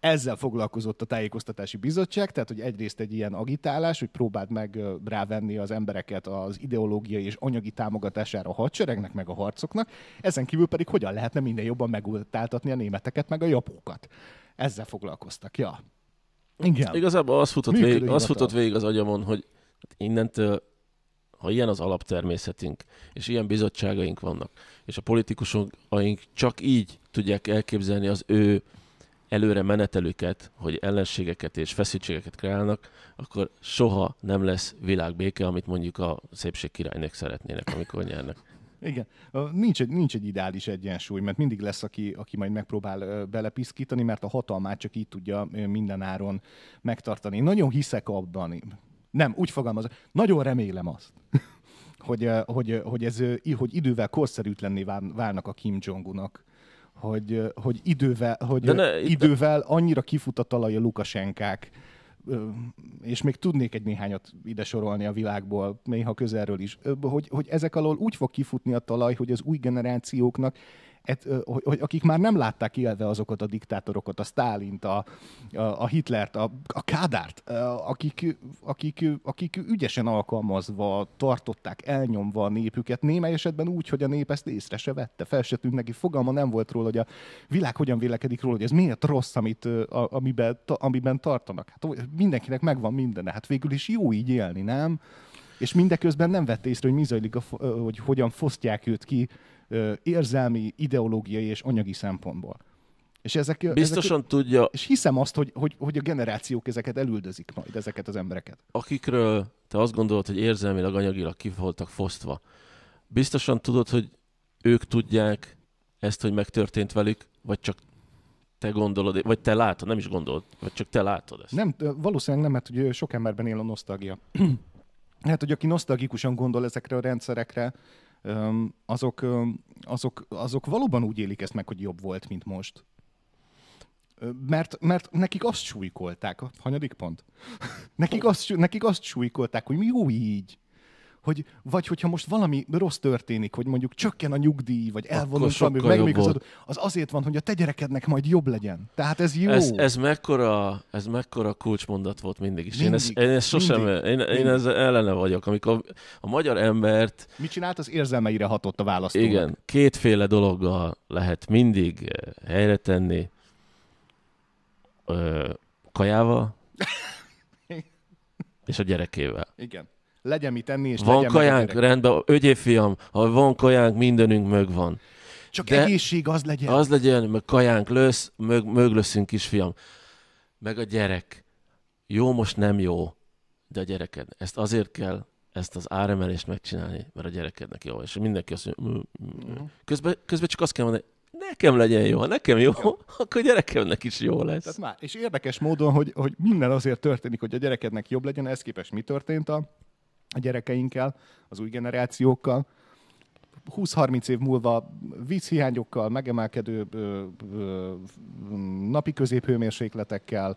Speaker 1: Ezzel foglalkozott a tájékoztatási bizottság, tehát hogy egyrészt egy ilyen agitálás, hogy próbált meg rávenni az embereket az ideológiai és anyagi támogatására a hadseregnek, meg a harcoknak, ezen kívül pedig hogyan lehetne minden jobban megutáltatni a németeket, meg a japókat. Ezzel foglalkoztak, ja. Igen. Igazából az futott, végig, az futott
Speaker 2: végig az agyamon, hogy innentől, ha ilyen az alaptermészetünk, és ilyen bizottságaink vannak, és a aink csak így tudják elképzelni az ő előre menetelüket, hogy ellenségeket és feszültségeket kreálnak, akkor soha nem lesz világbéke, amit mondjuk a szépség királynak
Speaker 1: szeretnének, amikor nyernek. Igen. Nincs egy, nincs egy ideális egyensúly, mert mindig lesz, aki, aki majd megpróbál belepiszkítani, mert a hatalmát csak így tudja minden áron megtartani. Én nagyon hiszek abban, nem, úgy fogalmazok, nagyon remélem azt, hogy, hogy, hogy, ez, hogy idővel korszerűtlenné válnak a Kim Jong-unak hogy, hogy idővel, hogy ne, idővel annyira kifut a talaj a Lukasenkák, és még tudnék egy néhányat ide sorolni a világból, néha közelről is, hogy, hogy ezek alól úgy fog kifutni a talaj, hogy az új generációknak et, hogy, hogy akik már nem látták élve azokat a diktátorokat, a Stálint, a, a, a Hitlert, a, a Kádárt, akik, akik, akik ügyesen alkalmazva tartották elnyomva a népüket, némely esetben úgy, hogy a nép ezt észre se vette, fel se tűnt neki, fogalma nem volt róla, hogy a világ hogyan vélekedik róla, hogy ez miért rossz, amit, a, amiben, amiben tartanak. Hát mindenkinek megvan mindene, hát végül is jó így élni, nem? és mindeközben nem vette észre, hogy mi zajlik, a, hogy hogyan fosztják őt ki érzelmi, ideológiai és anyagi szempontból. És ezek, Biztosan ezek, tudja. És hiszem azt, hogy, hogy, hogy a generációk ezeket elüldözik majd, ezeket az embereket.
Speaker 2: Akikről te azt gondolod, hogy érzelmileg, anyagilag ki voltak fosztva. Biztosan tudod, hogy ők tudják ezt, hogy megtörtént velük, vagy csak te gondolod, vagy te látod, nem is gondolod, vagy csak te látod ezt. Nem,
Speaker 1: valószínűleg nem, mert ugye sok emberben él a nosztalgia. hát, hogy aki nosztalgikusan gondol ezekre a rendszerekre, azok, azok, azok valóban úgy élik ezt meg, hogy jobb volt, mint most. Mert, mert nekik azt súlykolták, hanyadik pont? nekik, azt, nekik azt súlykolták, hogy mi jó így hogy vagy hogyha most valami rossz történik, hogy mondjuk csökken a nyugdíj, vagy elvonul valami, meg az, az azért van, hogy a te gyerekednek majd jobb legyen. Tehát ez jó. Ez,
Speaker 2: ez, mekkora, ez mekkora kulcsmondat volt mindig is. Mindig, én, ezt, én ezt sosem, mindig, én, én ezzel ellene vagyok. Amikor a magyar embert...
Speaker 1: Mit csinált? Az érzelmeire hatott a választó? Igen,
Speaker 2: kétféle dologgal lehet mindig eh, helyre tenni. Ö, kajával és a gyerekével.
Speaker 1: Igen legyen mit enni, és Van kajánk,
Speaker 2: rendben, ögyé fiam, ha van kajánk, mindenünk mög van. Csak De egészség az legyen. Az legyen, meg kajánk lösz, mög, mög leszünk, kisfiam. Meg a gyerek. Jó, most nem jó, de a gyereked. Ezt azért kell ezt az áremelést megcsinálni, mert a gyerekednek jó. És mindenki azt mondja, mm, mm, mm, mhm. közben, közben csak azt kell mondani, nekem legyen jó, ha nekem jó, akkor akkor gyerekemnek is jó lesz. Tehát már,
Speaker 1: és érdekes módon, hogy, hogy minden azért történik, hogy a gyerekednek jobb legyen, ez képest mi történt a a gyerekeinkkel, az új generációkkal. 20-30 év múlva vízhiányokkal, megemelkedő ö, ö, napi középhőmérsékletekkel,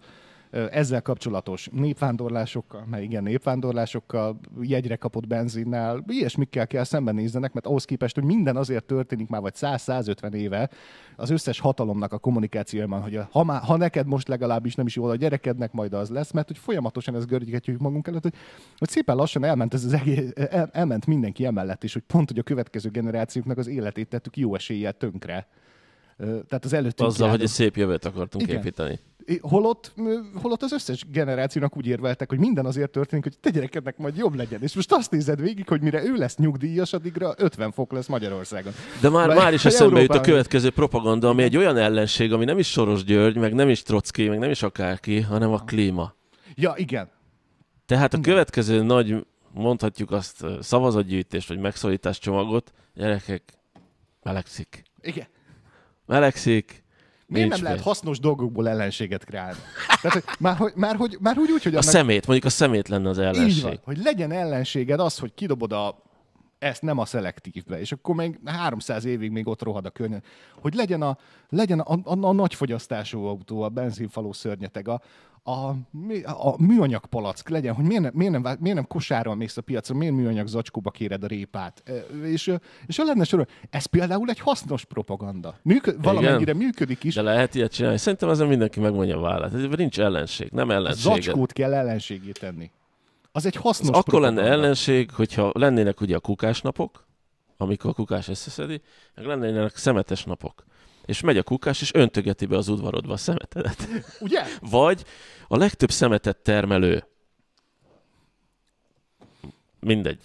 Speaker 1: ezzel kapcsolatos népvándorlásokkal, mert igen, népvándorlásokkal, jegyre kapott benzinnel, ilyesmikkel kell szembenézzenek, mert ahhoz képest, hogy minden azért történik már vagy 100-150 éve az összes hatalomnak a kommunikációjában, hogy ha, má, ha neked most legalábbis nem is jól a gyerekednek, majd az lesz, mert hogy folyamatosan ez görgetjük magunk előtt, hogy, hogy szépen lassan elment ez az egész, el, elment mindenki emellett is, hogy pont, hogy a következő generációknak az életét tettük jó eséllyel tönkre. Tehát az előttünk Azzal, járunk. hogy egy
Speaker 2: szép jövőt akartunk Igen. építeni.
Speaker 1: Holott, holott az összes generációnak úgy érveltek, hogy minden azért történik, hogy te gyerekednek majd jobb legyen. És most azt nézed végig, hogy mire ő lesz nyugdíjas, addigra 50 fok lesz Magyarországon. De már, Vaj, már is eszembe Európán... jut a
Speaker 2: következő propaganda, ami egy olyan ellenség, ami nem is Soros György, meg nem is Trocki, meg nem is akárki, hanem a klíma. Ja, igen. Tehát a következő igen. nagy, mondhatjuk azt, szavazatgyűjtést, vagy megszólítás csomagot, gyerekek, melegszik. Igen. Melegszik, Miért nem lehet hasznos
Speaker 1: dolgokból ellenséget kreálni? Tehát, hogy már, hogy, már, hogy, már hogy úgy, hogy... Annak... A
Speaker 2: szemét, mondjuk a szemét lenne az ellenség. Így van,
Speaker 1: hogy legyen ellenséged az, hogy kidobod a ezt nem a szelektívbe, és akkor még 300 évig még ott rohad a környezet. Hogy legyen a, legyen a, a, a nagyfogyasztású autó, a benzinfaló szörnyeteg, a, a, a műanyag palack legyen, hogy miért nem, miért nem, miért nem kosárral mész a piacra, miért műanyag zacskóba kéred a répát. És, és a lenne sorol, ez például egy hasznos propaganda. Működ, Igen?
Speaker 2: működik is. De lehet ilyet csinálni. Szerintem ezen mindenki megmondja a vállát. Ez nincs ellenség, nem ellenség. Zacskót
Speaker 1: kell ellenségé tenni. Az egy hasznos propaganda. Akkor lenne
Speaker 2: ellenség, hogyha lennének ugye a kukásnapok, amikor a kukás összeszedi, meg lennének szemetes napok és megy a kukás, és öntögeti be az udvarodba a szemetedet. Ugye? Vagy a legtöbb szemetet termelő mindegy.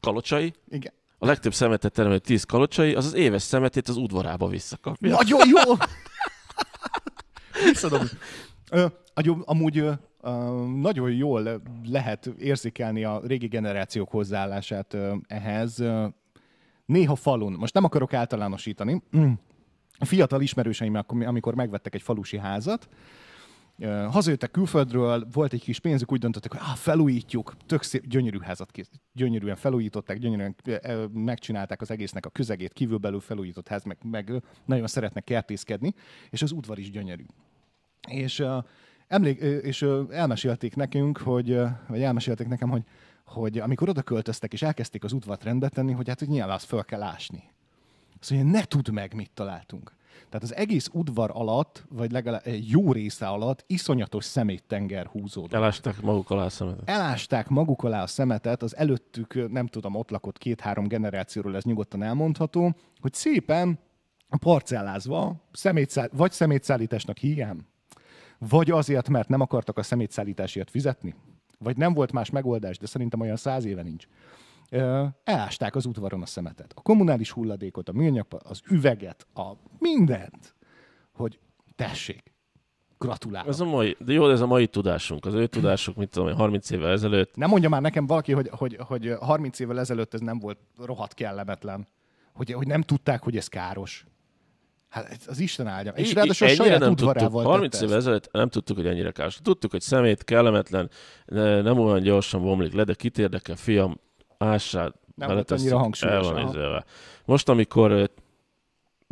Speaker 2: Kalocsai? Igen. A legtöbb szemetet termelő tíz kalocsai, az az éves szemetét az udvarába visszakapja.
Speaker 1: Nagyon jó! Visszadom. amúgy ö, nagyon jól lehet érzékelni a régi generációk hozzáállását ö, ehhez, ö, Néha falun, most nem akarok általánosítani, mm. a fiatal ismerőseim, amikor megvettek egy falusi házat, hazajöttek külföldről, volt egy kis pénzük, úgy döntöttek, hogy ah, felújítjuk, tök szép, gyönyörű házat kész. Gyönyörűen felújították, gyönyörűen megcsinálták az egésznek a közegét, kívülbelül felújított ház, meg, meg nagyon szeretnek kertészkedni, és az udvar is gyönyörű. És, uh, emlék, és uh, elmesélték nekünk, hogy, uh, vagy elmesélték nekem, hogy hogy amikor oda költöztek és elkezdték az udvat rendbe tenni, hogy hát hogy nyilván azt föl kell ásni. mondja, szóval, ne tudd meg, mit találtunk. Tehát az egész udvar alatt, vagy legalább egy jó része alatt iszonyatos szeméttenger húzódott. Elásták maguk alá a szemetet. Elásták maguk alá a szemetet, az előttük, nem tudom, ott lakott két-három generációról, ez nyugodtan elmondható, hogy szépen parcellázva, szemétszáll, vagy szemétszállításnak hiány, vagy azért, mert nem akartak a szemétszállításért fizetni, vagy nem volt más megoldás, de szerintem olyan száz éve nincs, elásták az udvaron a szemetet, a kommunális hulladékot, a műanyag, az üveget, a mindent, hogy tessék, Gratulálok.
Speaker 2: Ez a mai, de jó, ez a mai tudásunk. Az ő tudásuk, mit tudom, 30 évvel ezelőtt.
Speaker 1: Nem mondja már nekem valaki, hogy, hogy, hogy 30 évvel ezelőtt ez nem volt rohadt kellemetlen. Hogy, hogy nem tudták, hogy ez káros. Hát az Isten áldja. És ráadásul a saját nem udvarával tudtuk, 30 évvel
Speaker 2: ezelőtt nem tudtuk, hogy ennyire káros. Tudtuk, hogy szemét, kellemetlen, nem olyan gyorsan bomlik le, de kit érdekel, fiam, ássál, nem volt annyira hangsúlyos. Most, amikor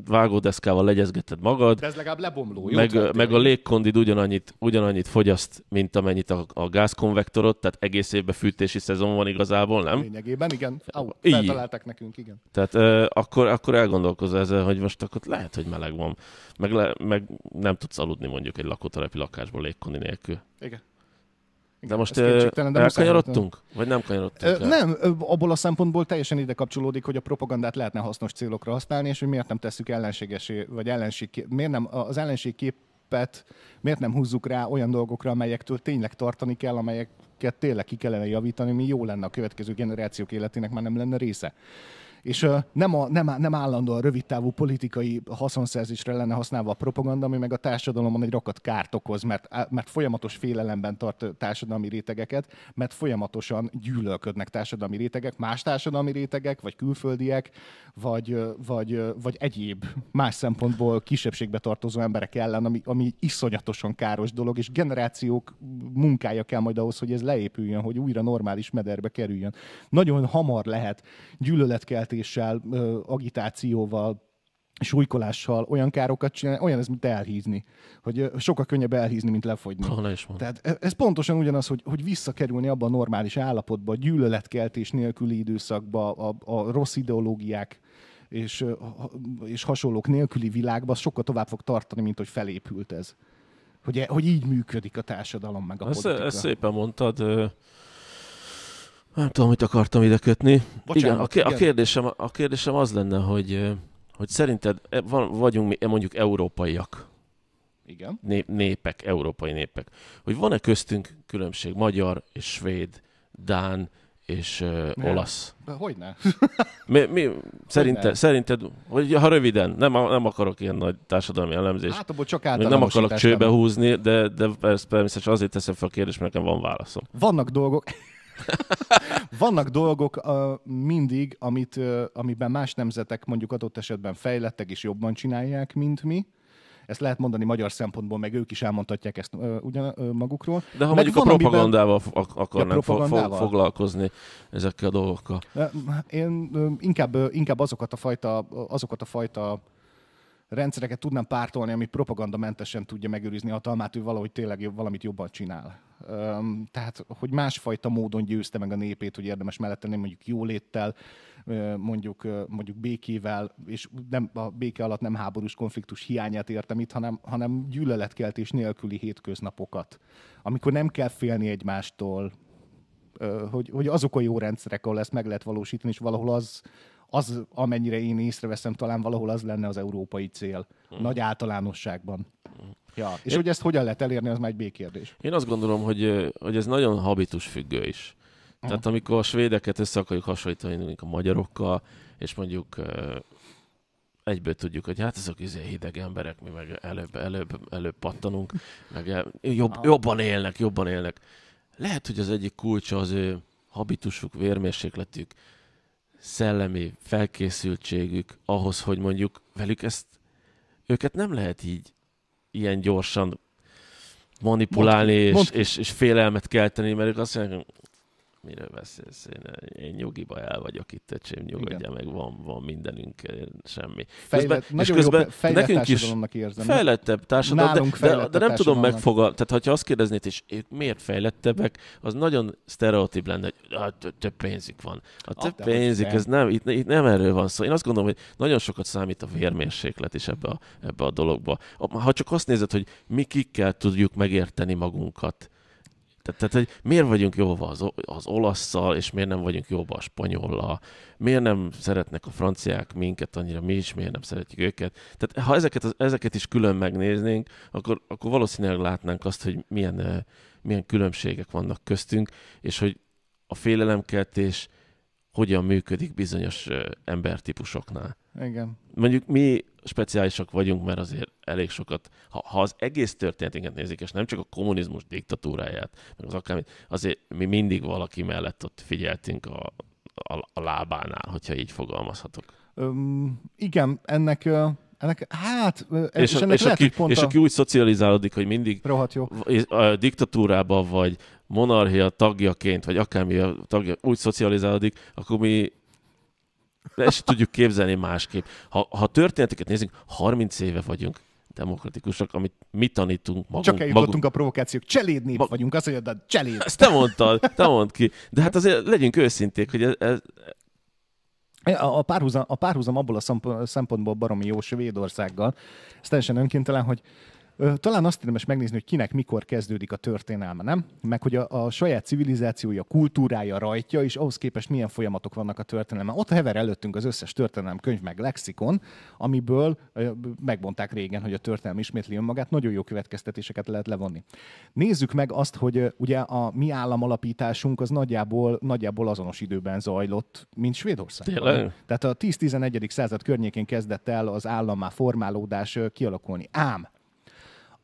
Speaker 2: vágódeszkával legyezgeted magad. De ez legalább lebomló. Jó meg, meg a légkondid ugyanannyit, ugyanannyit fogyaszt, mint amennyit a, a gázkonvektorod, tehát egész évben fűtési szezon van igazából, nem?
Speaker 1: Lényegében, igen. így. Feltaláltak nekünk, igen.
Speaker 2: Tehát ö, uh, akkor, akkor elgondolkoz ezzel, hogy most akkor lehet, hogy meleg van. Meg, le, meg nem tudsz aludni mondjuk egy lakótelepi lakásból légkondi nélkül.
Speaker 1: Igen. De most de Vagy nem kanyarodtunk? nem, abból a szempontból teljesen ide kapcsolódik, hogy a propagandát lehetne hasznos célokra használni, és hogy miért nem tesszük ellenségesé, vagy ellenség, miért nem az ellenségképet, miért nem húzzuk rá olyan dolgokra, amelyektől tényleg tartani kell, amelyeket tényleg ki kellene javítani, mi jó lenne a következő generációk életének, már nem lenne része és nem, a, nem, nem állandóan rövidtávú politikai haszonszerzésre lenne használva a propaganda, ami meg a társadalomban egy rakat kárt okoz, mert, mert folyamatos félelemben tart társadalmi rétegeket, mert folyamatosan gyűlölködnek társadalmi rétegek, más társadalmi rétegek, vagy külföldiek, vagy, vagy, vagy egyéb más szempontból kisebbségbe tartozó emberek ellen, ami, ami iszonyatosan káros dolog, és generációk munkája kell majd ahhoz, hogy ez leépüljön, hogy újra normális mederbe kerüljön. Nagyon hamar lehet gyűlöletkelt sértéssel, agitációval, súlykolással olyan károkat csinálni, olyan ez, mint elhízni. Hogy sokkal könnyebb elhízni, mint lefogyni. Ha, is van. Tehát e, ez pontosan ugyanaz, hogy, hogy visszakerülni abba a normális állapotba, a gyűlöletkeltés nélküli időszakba, a, a rossz ideológiák és, és hasonlók nélküli világba, az sokkal tovább fog tartani, mint hogy felépült ez. Hogy, e, hogy így működik a társadalom, meg a ezt, politika. Ezt
Speaker 2: szépen mondtad. Nem tudom, mit akartam ide kötni. Bocsánat, igen, a, igen. A, kérdésem, a kérdésem az lenne, hogy, hogy szerinted e, van vagyunk mi e, mondjuk európaiak. Igen. Né- népek, európai népek. Hogy van-e köztünk különbség magyar és svéd, dán és uh, ne. olasz? De hogyne. mi, mi, szerinte, ne? szerinted, hogy ha röviden, nem, nem akarok ilyen nagy társadalmi elemzést. Hát abból csak Nem akarok csőbe húzni, de, de persze, persze azért teszem fel a kérdést, mert nekem van válaszom.
Speaker 1: Vannak dolgok, Vannak dolgok uh, mindig, amit, uh, amiben más nemzetek mondjuk adott esetben fejlettek és jobban csinálják, mint mi. Ezt lehet mondani magyar szempontból, meg ők is elmondhatják ezt uh, ugyan, uh, magukról. De ha meg mondjuk van, a propagandával amiben... akarnak ja, propagandával.
Speaker 2: foglalkozni ezekkel a dolgokkal.
Speaker 1: Én uh, inkább, uh, inkább azokat a fajta, azokat a fajta uh, rendszereket tudnám pártolni, ami propagandamentesen tudja megőrizni a hatalmát, ő valahogy tényleg valamit jobban csinál. Öm, tehát, hogy másfajta módon győzte meg a népét, hogy érdemes mellette nem mondjuk jóléttel, mondjuk, mondjuk békével, és nem, a béke alatt nem háborús konfliktus hiányát értem itt, hanem, hanem gyűlöletkeltés nélküli hétköznapokat, amikor nem kell félni egymástól, hogy, hogy azok a jó rendszerek, ahol ezt meg lehet valósítani, és valahol az, az, amennyire én észreveszem, talán valahol az lenne az európai cél, hmm. nagy általánosságban. Hmm. Ja, és én... hogy ezt hogyan lehet elérni, az már egy békérdés.
Speaker 2: Én azt gondolom, hogy, hogy ez nagyon habitus függő is. Hmm. Tehát amikor a svédeket össze akarjuk hasonlítani a magyarokkal, és mondjuk egyből tudjuk, hogy hát azok izé hideg emberek, mi meg előbb, előbb, előbb pattanunk, meg jobb, jobban élnek, jobban élnek. Lehet, hogy az egyik kulcsa az ő habitusuk, vérmérsékletük, szellemi felkészültségük ahhoz, hogy mondjuk velük ezt, őket nem lehet így ilyen gyorsan manipulálni mond, és, mond. És, és félelmet kelteni, mert ők azt mondják, Miről beszélsz? Én, én nyugiba el vagyok itt, öcsém, nyugodja meg, van, van mindenünk, eh, semmi. Fejlett, közben, és közben jó, fejlett nekünk is érzem. Fejlettebb társadalom, de, de, de, nem tudom megfogalmazni. Tehát, ha azt kérdeznéd, és ők miért fejlettebbek, az nagyon sztereotíp lenne, hogy ah, több pénzük van. A több ah, pénzük, ez nem, itt, itt, nem erről van szó. Én azt gondolom, hogy nagyon sokat számít a vérmérséklet is ebbe a, ebbe a dologba. Ha csak azt nézed, hogy mi kikkel tudjuk megérteni magunkat, tehát, tehát hogy miért vagyunk jóba az, az olaszszal, és miért nem vagyunk jóba a spanyollal? Miért nem szeretnek a franciák minket annyira, mi is miért nem szeretjük őket? Tehát ha ezeket, az, ezeket is külön megnéznénk, akkor, akkor valószínűleg látnánk azt, hogy milyen, milyen különbségek vannak köztünk, és hogy a félelemkeltés hogyan működik bizonyos embertípusoknál. Igen. Mondjuk mi speciálisak vagyunk, mert azért elég sokat, ha, ha az egész történetünket nézik, és nem csak a kommunizmus diktatúráját, meg az akármit, azért mi mindig valaki mellett ott figyeltünk a, a, a lábánál, hogyha így fogalmazhatok.
Speaker 1: Öm, igen, ennek Ennek, hát, ez és, és, ennek és, aki, pont és a... aki
Speaker 2: úgy szocializálódik, hogy mindig jó. a diktatúrába vagy monarchia tagjaként, vagy akármi a tagja úgy szocializálódik, akkor mi ezt tudjuk képzelni másképp. Ha, ha történeteket nézzünk, 30 éve vagyunk demokratikusak, amit mi tanítunk magunk. Csak eljutottunk magunk.
Speaker 1: a provokációk. Cseléd nép vagyunk, azt mondjad, cseléd. Ezt te
Speaker 2: mondtad, te mondd ki. De hát azért legyünk őszinték, hogy ez, ez,
Speaker 1: a párhuzam, a párhuzam abból a szempontból baromi jó Svédországgal, ez teljesen önkéntelen, hogy talán azt érdemes megnézni, hogy kinek mikor kezdődik a történelme, nem? Meg hogy a, a saját civilizációja, kultúrája rajtja, és ahhoz képest milyen folyamatok vannak a történelme. Ott hever előttünk az összes történelem könyv meg lexikon, amiből megmondták régen, hogy a történelem ismétli önmagát, nagyon jó következtetéseket lehet levonni. Nézzük meg azt, hogy ugye a mi államalapításunk az nagyjából, nagyjából azonos időben zajlott, mint Svédország. Tehát a 10-11. század környékén kezdett el az állam formálódás kialakulni. Ám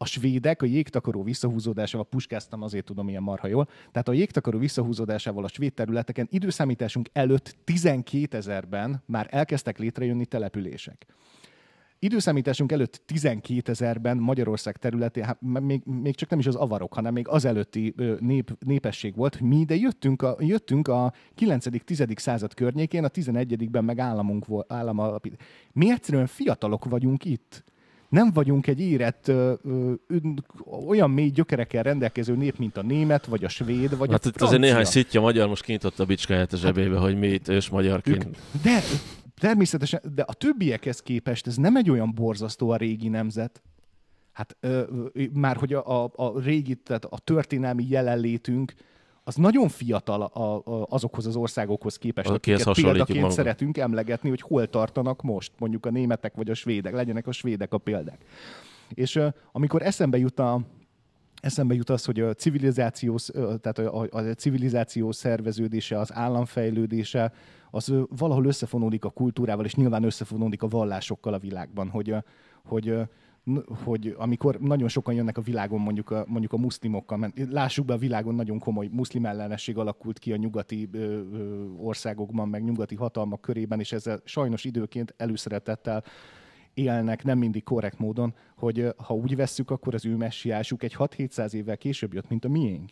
Speaker 1: a svédek a jégtakaró visszahúzódásával, puskáztam azért tudom ilyen marha jól, tehát a jégtakaró visszahúzódásával a svéd területeken időszámításunk előtt 12 ezerben már elkezdtek létrejönni települések. Időszámításunk előtt 12 ezerben Magyarország területén, hát még, még csak nem is az avarok, hanem még az előtti nép, népesség volt, mi ide jöttünk a, jöttünk a 9.-10. század környékén, a 11-ben meg államunk volt, állam alapít. Mi egyszerűen fiatalok vagyunk itt nem vagyunk egy érett, ö, ö, olyan mély gyökerekkel rendelkező nép, mint a német, vagy a svéd, vagy hát a francia. azért néhány
Speaker 2: szitja magyar most kinyitott a bicskáját a zsebébe, hát, hogy mi itt ős magyarként. Ők, de
Speaker 1: természetesen, de a többiekhez képest ez nem egy olyan borzasztó a régi nemzet. Hát ö, ö, már hogy a, a, a régi, tehát a történelmi jelenlétünk, az nagyon fiatal a, a, azokhoz az országokhoz képest, Aki akiket példaként magukat. szeretünk emlegetni, hogy hol tartanak most, mondjuk a németek vagy a svédek, legyenek a svédek a példák. És uh, amikor eszembe jut a, eszembe jut az, hogy a civilizáció, tehát a, a, a civilizáció szerveződése, az államfejlődése, az valahol összefonódik a kultúrával, és nyilván összefonódik a vallásokkal a világban, hogy, hogy hogy amikor nagyon sokan jönnek a világon, mondjuk a, mondjuk a muszlimokkal, mert lássuk be, a világon nagyon komoly muszlim ellenesség alakult ki a nyugati ö, ö, országokban, meg nyugati hatalmak körében, és ezzel sajnos időként előszeretettel élnek, nem mindig korrekt módon, hogy ha úgy vesszük, akkor az ő messiásuk egy 6-700 évvel később jött, mint a miénk.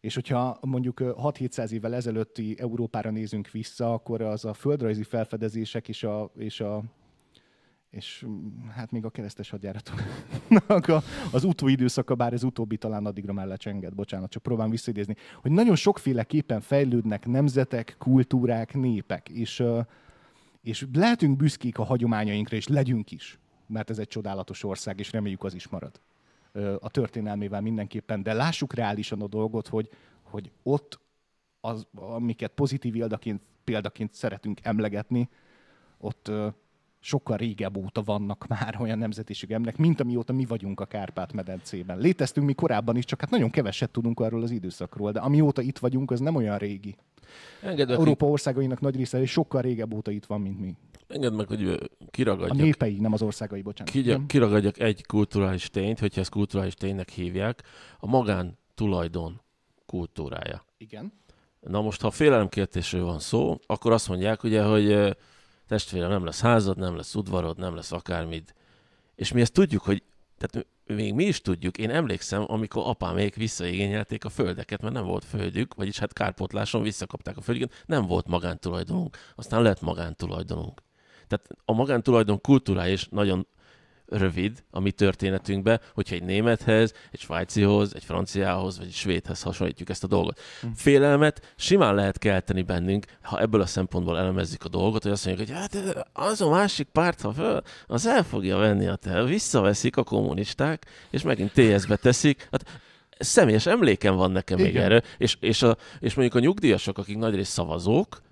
Speaker 1: És hogyha mondjuk 6-700 évvel ezelőtti Európára nézünk vissza, akkor az a földrajzi felfedezések és a, és a és mm, hát még a keresztes hadjáratoknak az időszaka, bár ez utóbbi talán addigra már lecsengett, bocsánat, csak próbálom visszaidézni, hogy nagyon sokféleképpen fejlődnek nemzetek, kultúrák, népek, és, és lehetünk büszkék a hagyományainkra, és legyünk is, mert ez egy csodálatos ország, és reméljük az is marad a történelmével mindenképpen, de lássuk reálisan a dolgot, hogy, hogy ott, az, amiket pozitív példaként, példaként szeretünk emlegetni, ott sokkal régebb óta vannak már olyan nemzetiségemnek, mint amióta mi vagyunk a Kárpát-medencében. Léteztünk mi korábban is, csak hát nagyon keveset tudunk arról az időszakról, de amióta itt vagyunk, az nem olyan régi.
Speaker 2: Engedd Európa
Speaker 1: országainak nagy része sokkal régebb óta itt van, mint mi.
Speaker 2: Engedd meg, hogy kiragadjak. A népei,
Speaker 1: nem az országai, bocsánat. Ki,
Speaker 2: kiragadjak egy kulturális tényt, hogyha ezt kulturális ténynek hívják, a magán tulajdon kultúrája. Igen. Na most, ha félelemkértésről van szó, akkor azt mondják ugye, hogy testvérem, nem lesz házad, nem lesz udvarod, nem lesz akármid. És mi ezt tudjuk, hogy tehát még mi is tudjuk, én emlékszem, amikor apámék visszaigényelték a földeket, mert nem volt földjük, vagyis hát kárpótláson visszakapták a földjüket, nem volt magántulajdonunk, aztán lett magántulajdonunk. Tehát a magántulajdon kultúrája is nagyon rövid a mi történetünkbe, hogyha egy némethez, egy svájcihoz, egy franciához, vagy egy svédhez hasonlítjuk ezt a dolgot. Hm. Félelmet simán lehet kelteni bennünk, ha ebből a szempontból elemezzük a dolgot, hogy azt mondjuk, hogy hát az a másik párt, ha föl, az el fogja venni a te, visszaveszik a kommunisták, és megint tsz be teszik. Hát személyes emlékem van nekem Igen. még erről, és, és, a, és mondjuk a nyugdíjasok, akik nagyrészt szavazók,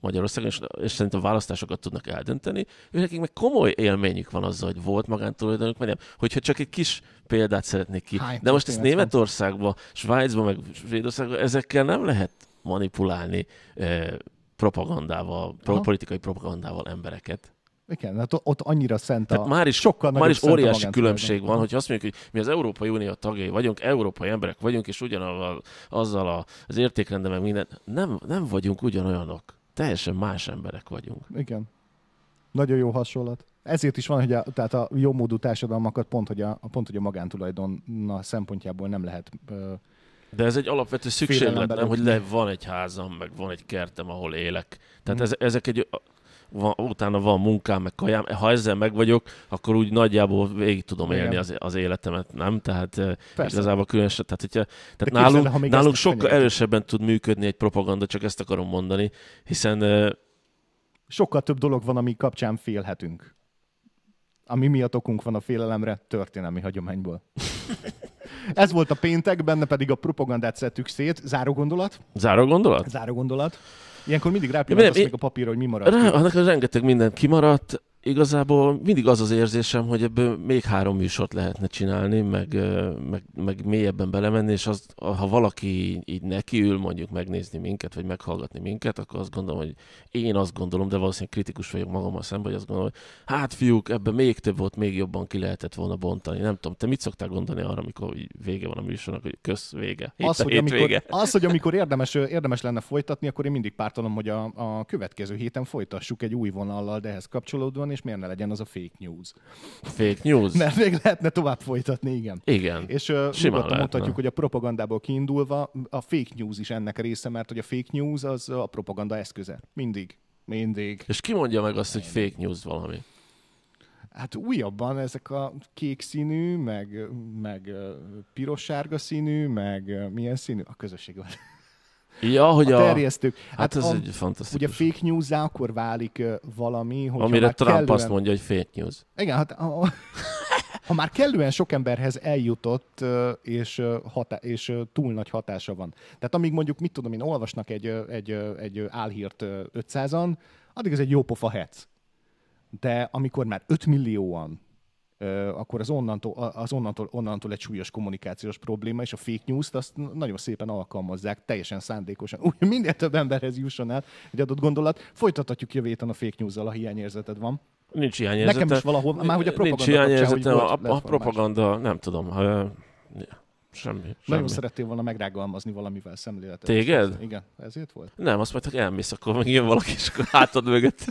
Speaker 2: Magyarországon, és, és szerintem a választásokat tudnak eldönteni. Őnek meg komoly élményük van azzal, hogy volt magántulajdonuk, vagy nem. Hogyha csak egy kis példát szeretnék ki. Hány De most ezt Németországban, Svájcban, meg Svédországban ezekkel nem lehet manipulálni eh, propagandával, pro- politikai propagandával embereket.
Speaker 1: Igen, hát ott annyira szent a... Tehát már is, sokkal már is óriási különbség van, hogy azt
Speaker 2: mondjuk, hogy mi az Európai Unió tagjai vagyunk, európai emberek vagyunk, és ugyanazzal azzal az értékrendben meg minden, nem, nem vagyunk ugyanolyanok teljesen más emberek vagyunk.
Speaker 1: Igen. Nagyon jó hasonlat. Ezért is van, hogy a, tehát a jó módú társadalmakat pont, hogy a, pont, hogy a magántulajdon szempontjából nem lehet ö, de ez egy alapvető szükséglet, nem, hogy le
Speaker 2: van egy házam, meg van egy kertem, ahol élek. Tehát mm. ez, ezek egy van, utána van munkám, meg kajám, ha ezzel meg vagyok, akkor úgy nagyjából végig tudom élni az, az életemet, nem? Tehát eh, Persze. igazából különösen, tehát, hogyha, tehát nálunk, képzelne, nálunk sokkal erősebben tud működni egy propaganda, csak ezt akarom mondani, hiszen... Eh,
Speaker 1: sokkal több dolog van, ami kapcsán félhetünk. Ami miatt okunk van a félelemre történelmi hagyományból. Ez volt a péntek, benne pedig a propagandát szedtük szét. Záró gondolat? Záró gondolat? Záró gondolat. Ilyenkor mindig rápillantasz még a papírra, hogy mi maradt. Rá,
Speaker 2: annak rengeteg minden kimaradt, igazából mindig az az érzésem, hogy ebből még három műsort lehetne csinálni, meg, meg, meg mélyebben belemenni, és az, ha valaki így nekiül mondjuk megnézni minket, vagy meghallgatni minket, akkor azt gondolom, hogy én azt gondolom, de valószínűleg kritikus vagyok magammal szemben, hogy azt gondolom, hogy hát fiúk, ebben még több volt, még jobban ki lehetett volna bontani. Nem tudom, te mit szoktál gondolni arra, amikor vége van a műsornak, hogy kösz, vége, hét, az, hogy amikor, vége. Az,
Speaker 1: hogy amikor érdemes, érdemes lenne folytatni, akkor én mindig pártolom, hogy a, a következő héten folytassuk egy új vonallal, de ehhez kapcsolódóan van, és miért ne legyen az a fake news. Fake news? Mert még lehetne tovább folytatni, igen. Igen. És uh, nyugodtan mondhatjuk, hogy a propagandából kiindulva a fake news is ennek része, mert hogy a fake news az a propaganda eszköze. Mindig.
Speaker 2: Mindig. És ki mondja meg azt, hogy fake news valami?
Speaker 1: Hát újabban ezek a kék színű, meg, meg piros-sárga színű, meg milyen színű? A közösség van.
Speaker 2: Ja, hogy a, a Hát, hát ez a, egy fantasztikus.
Speaker 1: Ugye fake news akkor válik valami, hogy Amire már Trump kellően... azt mondja, hogy fake news. Igen, hát a, ha már kellően sok emberhez eljutott, és, hatá- és túl nagy hatása van. Tehát amíg mondjuk, mit tudom én, olvasnak egy, egy, egy álhírt 500-an, addig ez egy jópofa hec. De amikor már 5 millióan akkor az onnantól, az onnantól, onnantól egy súlyos kommunikációs probléma, és a fake news-t azt nagyon szépen alkalmazzák, teljesen szándékosan. Úgy minél több emberhez jusson el egy adott gondolat. Folytathatjuk jövő héten a fake news-zal, a hiányérzeted van. Nincs hiányérzete. Nekem is valahol, már hogy a propaganda. Nincs hiányérzete, a, a, a propaganda,
Speaker 2: más. nem tudom. Ha, Semmi. Nagyon
Speaker 1: szerettél volna megrágalmazni valamivel szemléletet. Téged? Igen, ezért volt?
Speaker 2: Nem, azt majd, hogy elmész, akkor meg jön valaki, és akkor hátad mögött.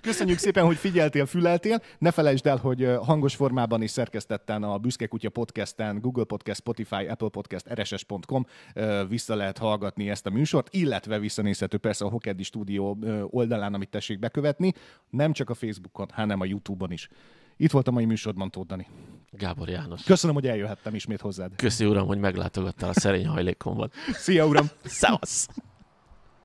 Speaker 1: Köszönjük szépen, hogy figyeltél, füleltél. Ne felejtsd el, hogy hangos formában is szerkesztetten a Büszke Kutya podcasten, Google Podcast, Spotify, Apple Podcast, rss.com vissza lehet hallgatni ezt a műsort, illetve visszanézhető persze a Hokedi stúdió oldalán, amit tessék bekövetni, nem csak a Facebookon, hanem a YouTube-on is. Itt volt a mai műsorban Tóth Dani. Gábor János. Köszönöm, hogy eljöhettem ismét hozzád. Köszi, uram, hogy meglátogattál a szerény hajlékomban. Szia, uram! Szevasz!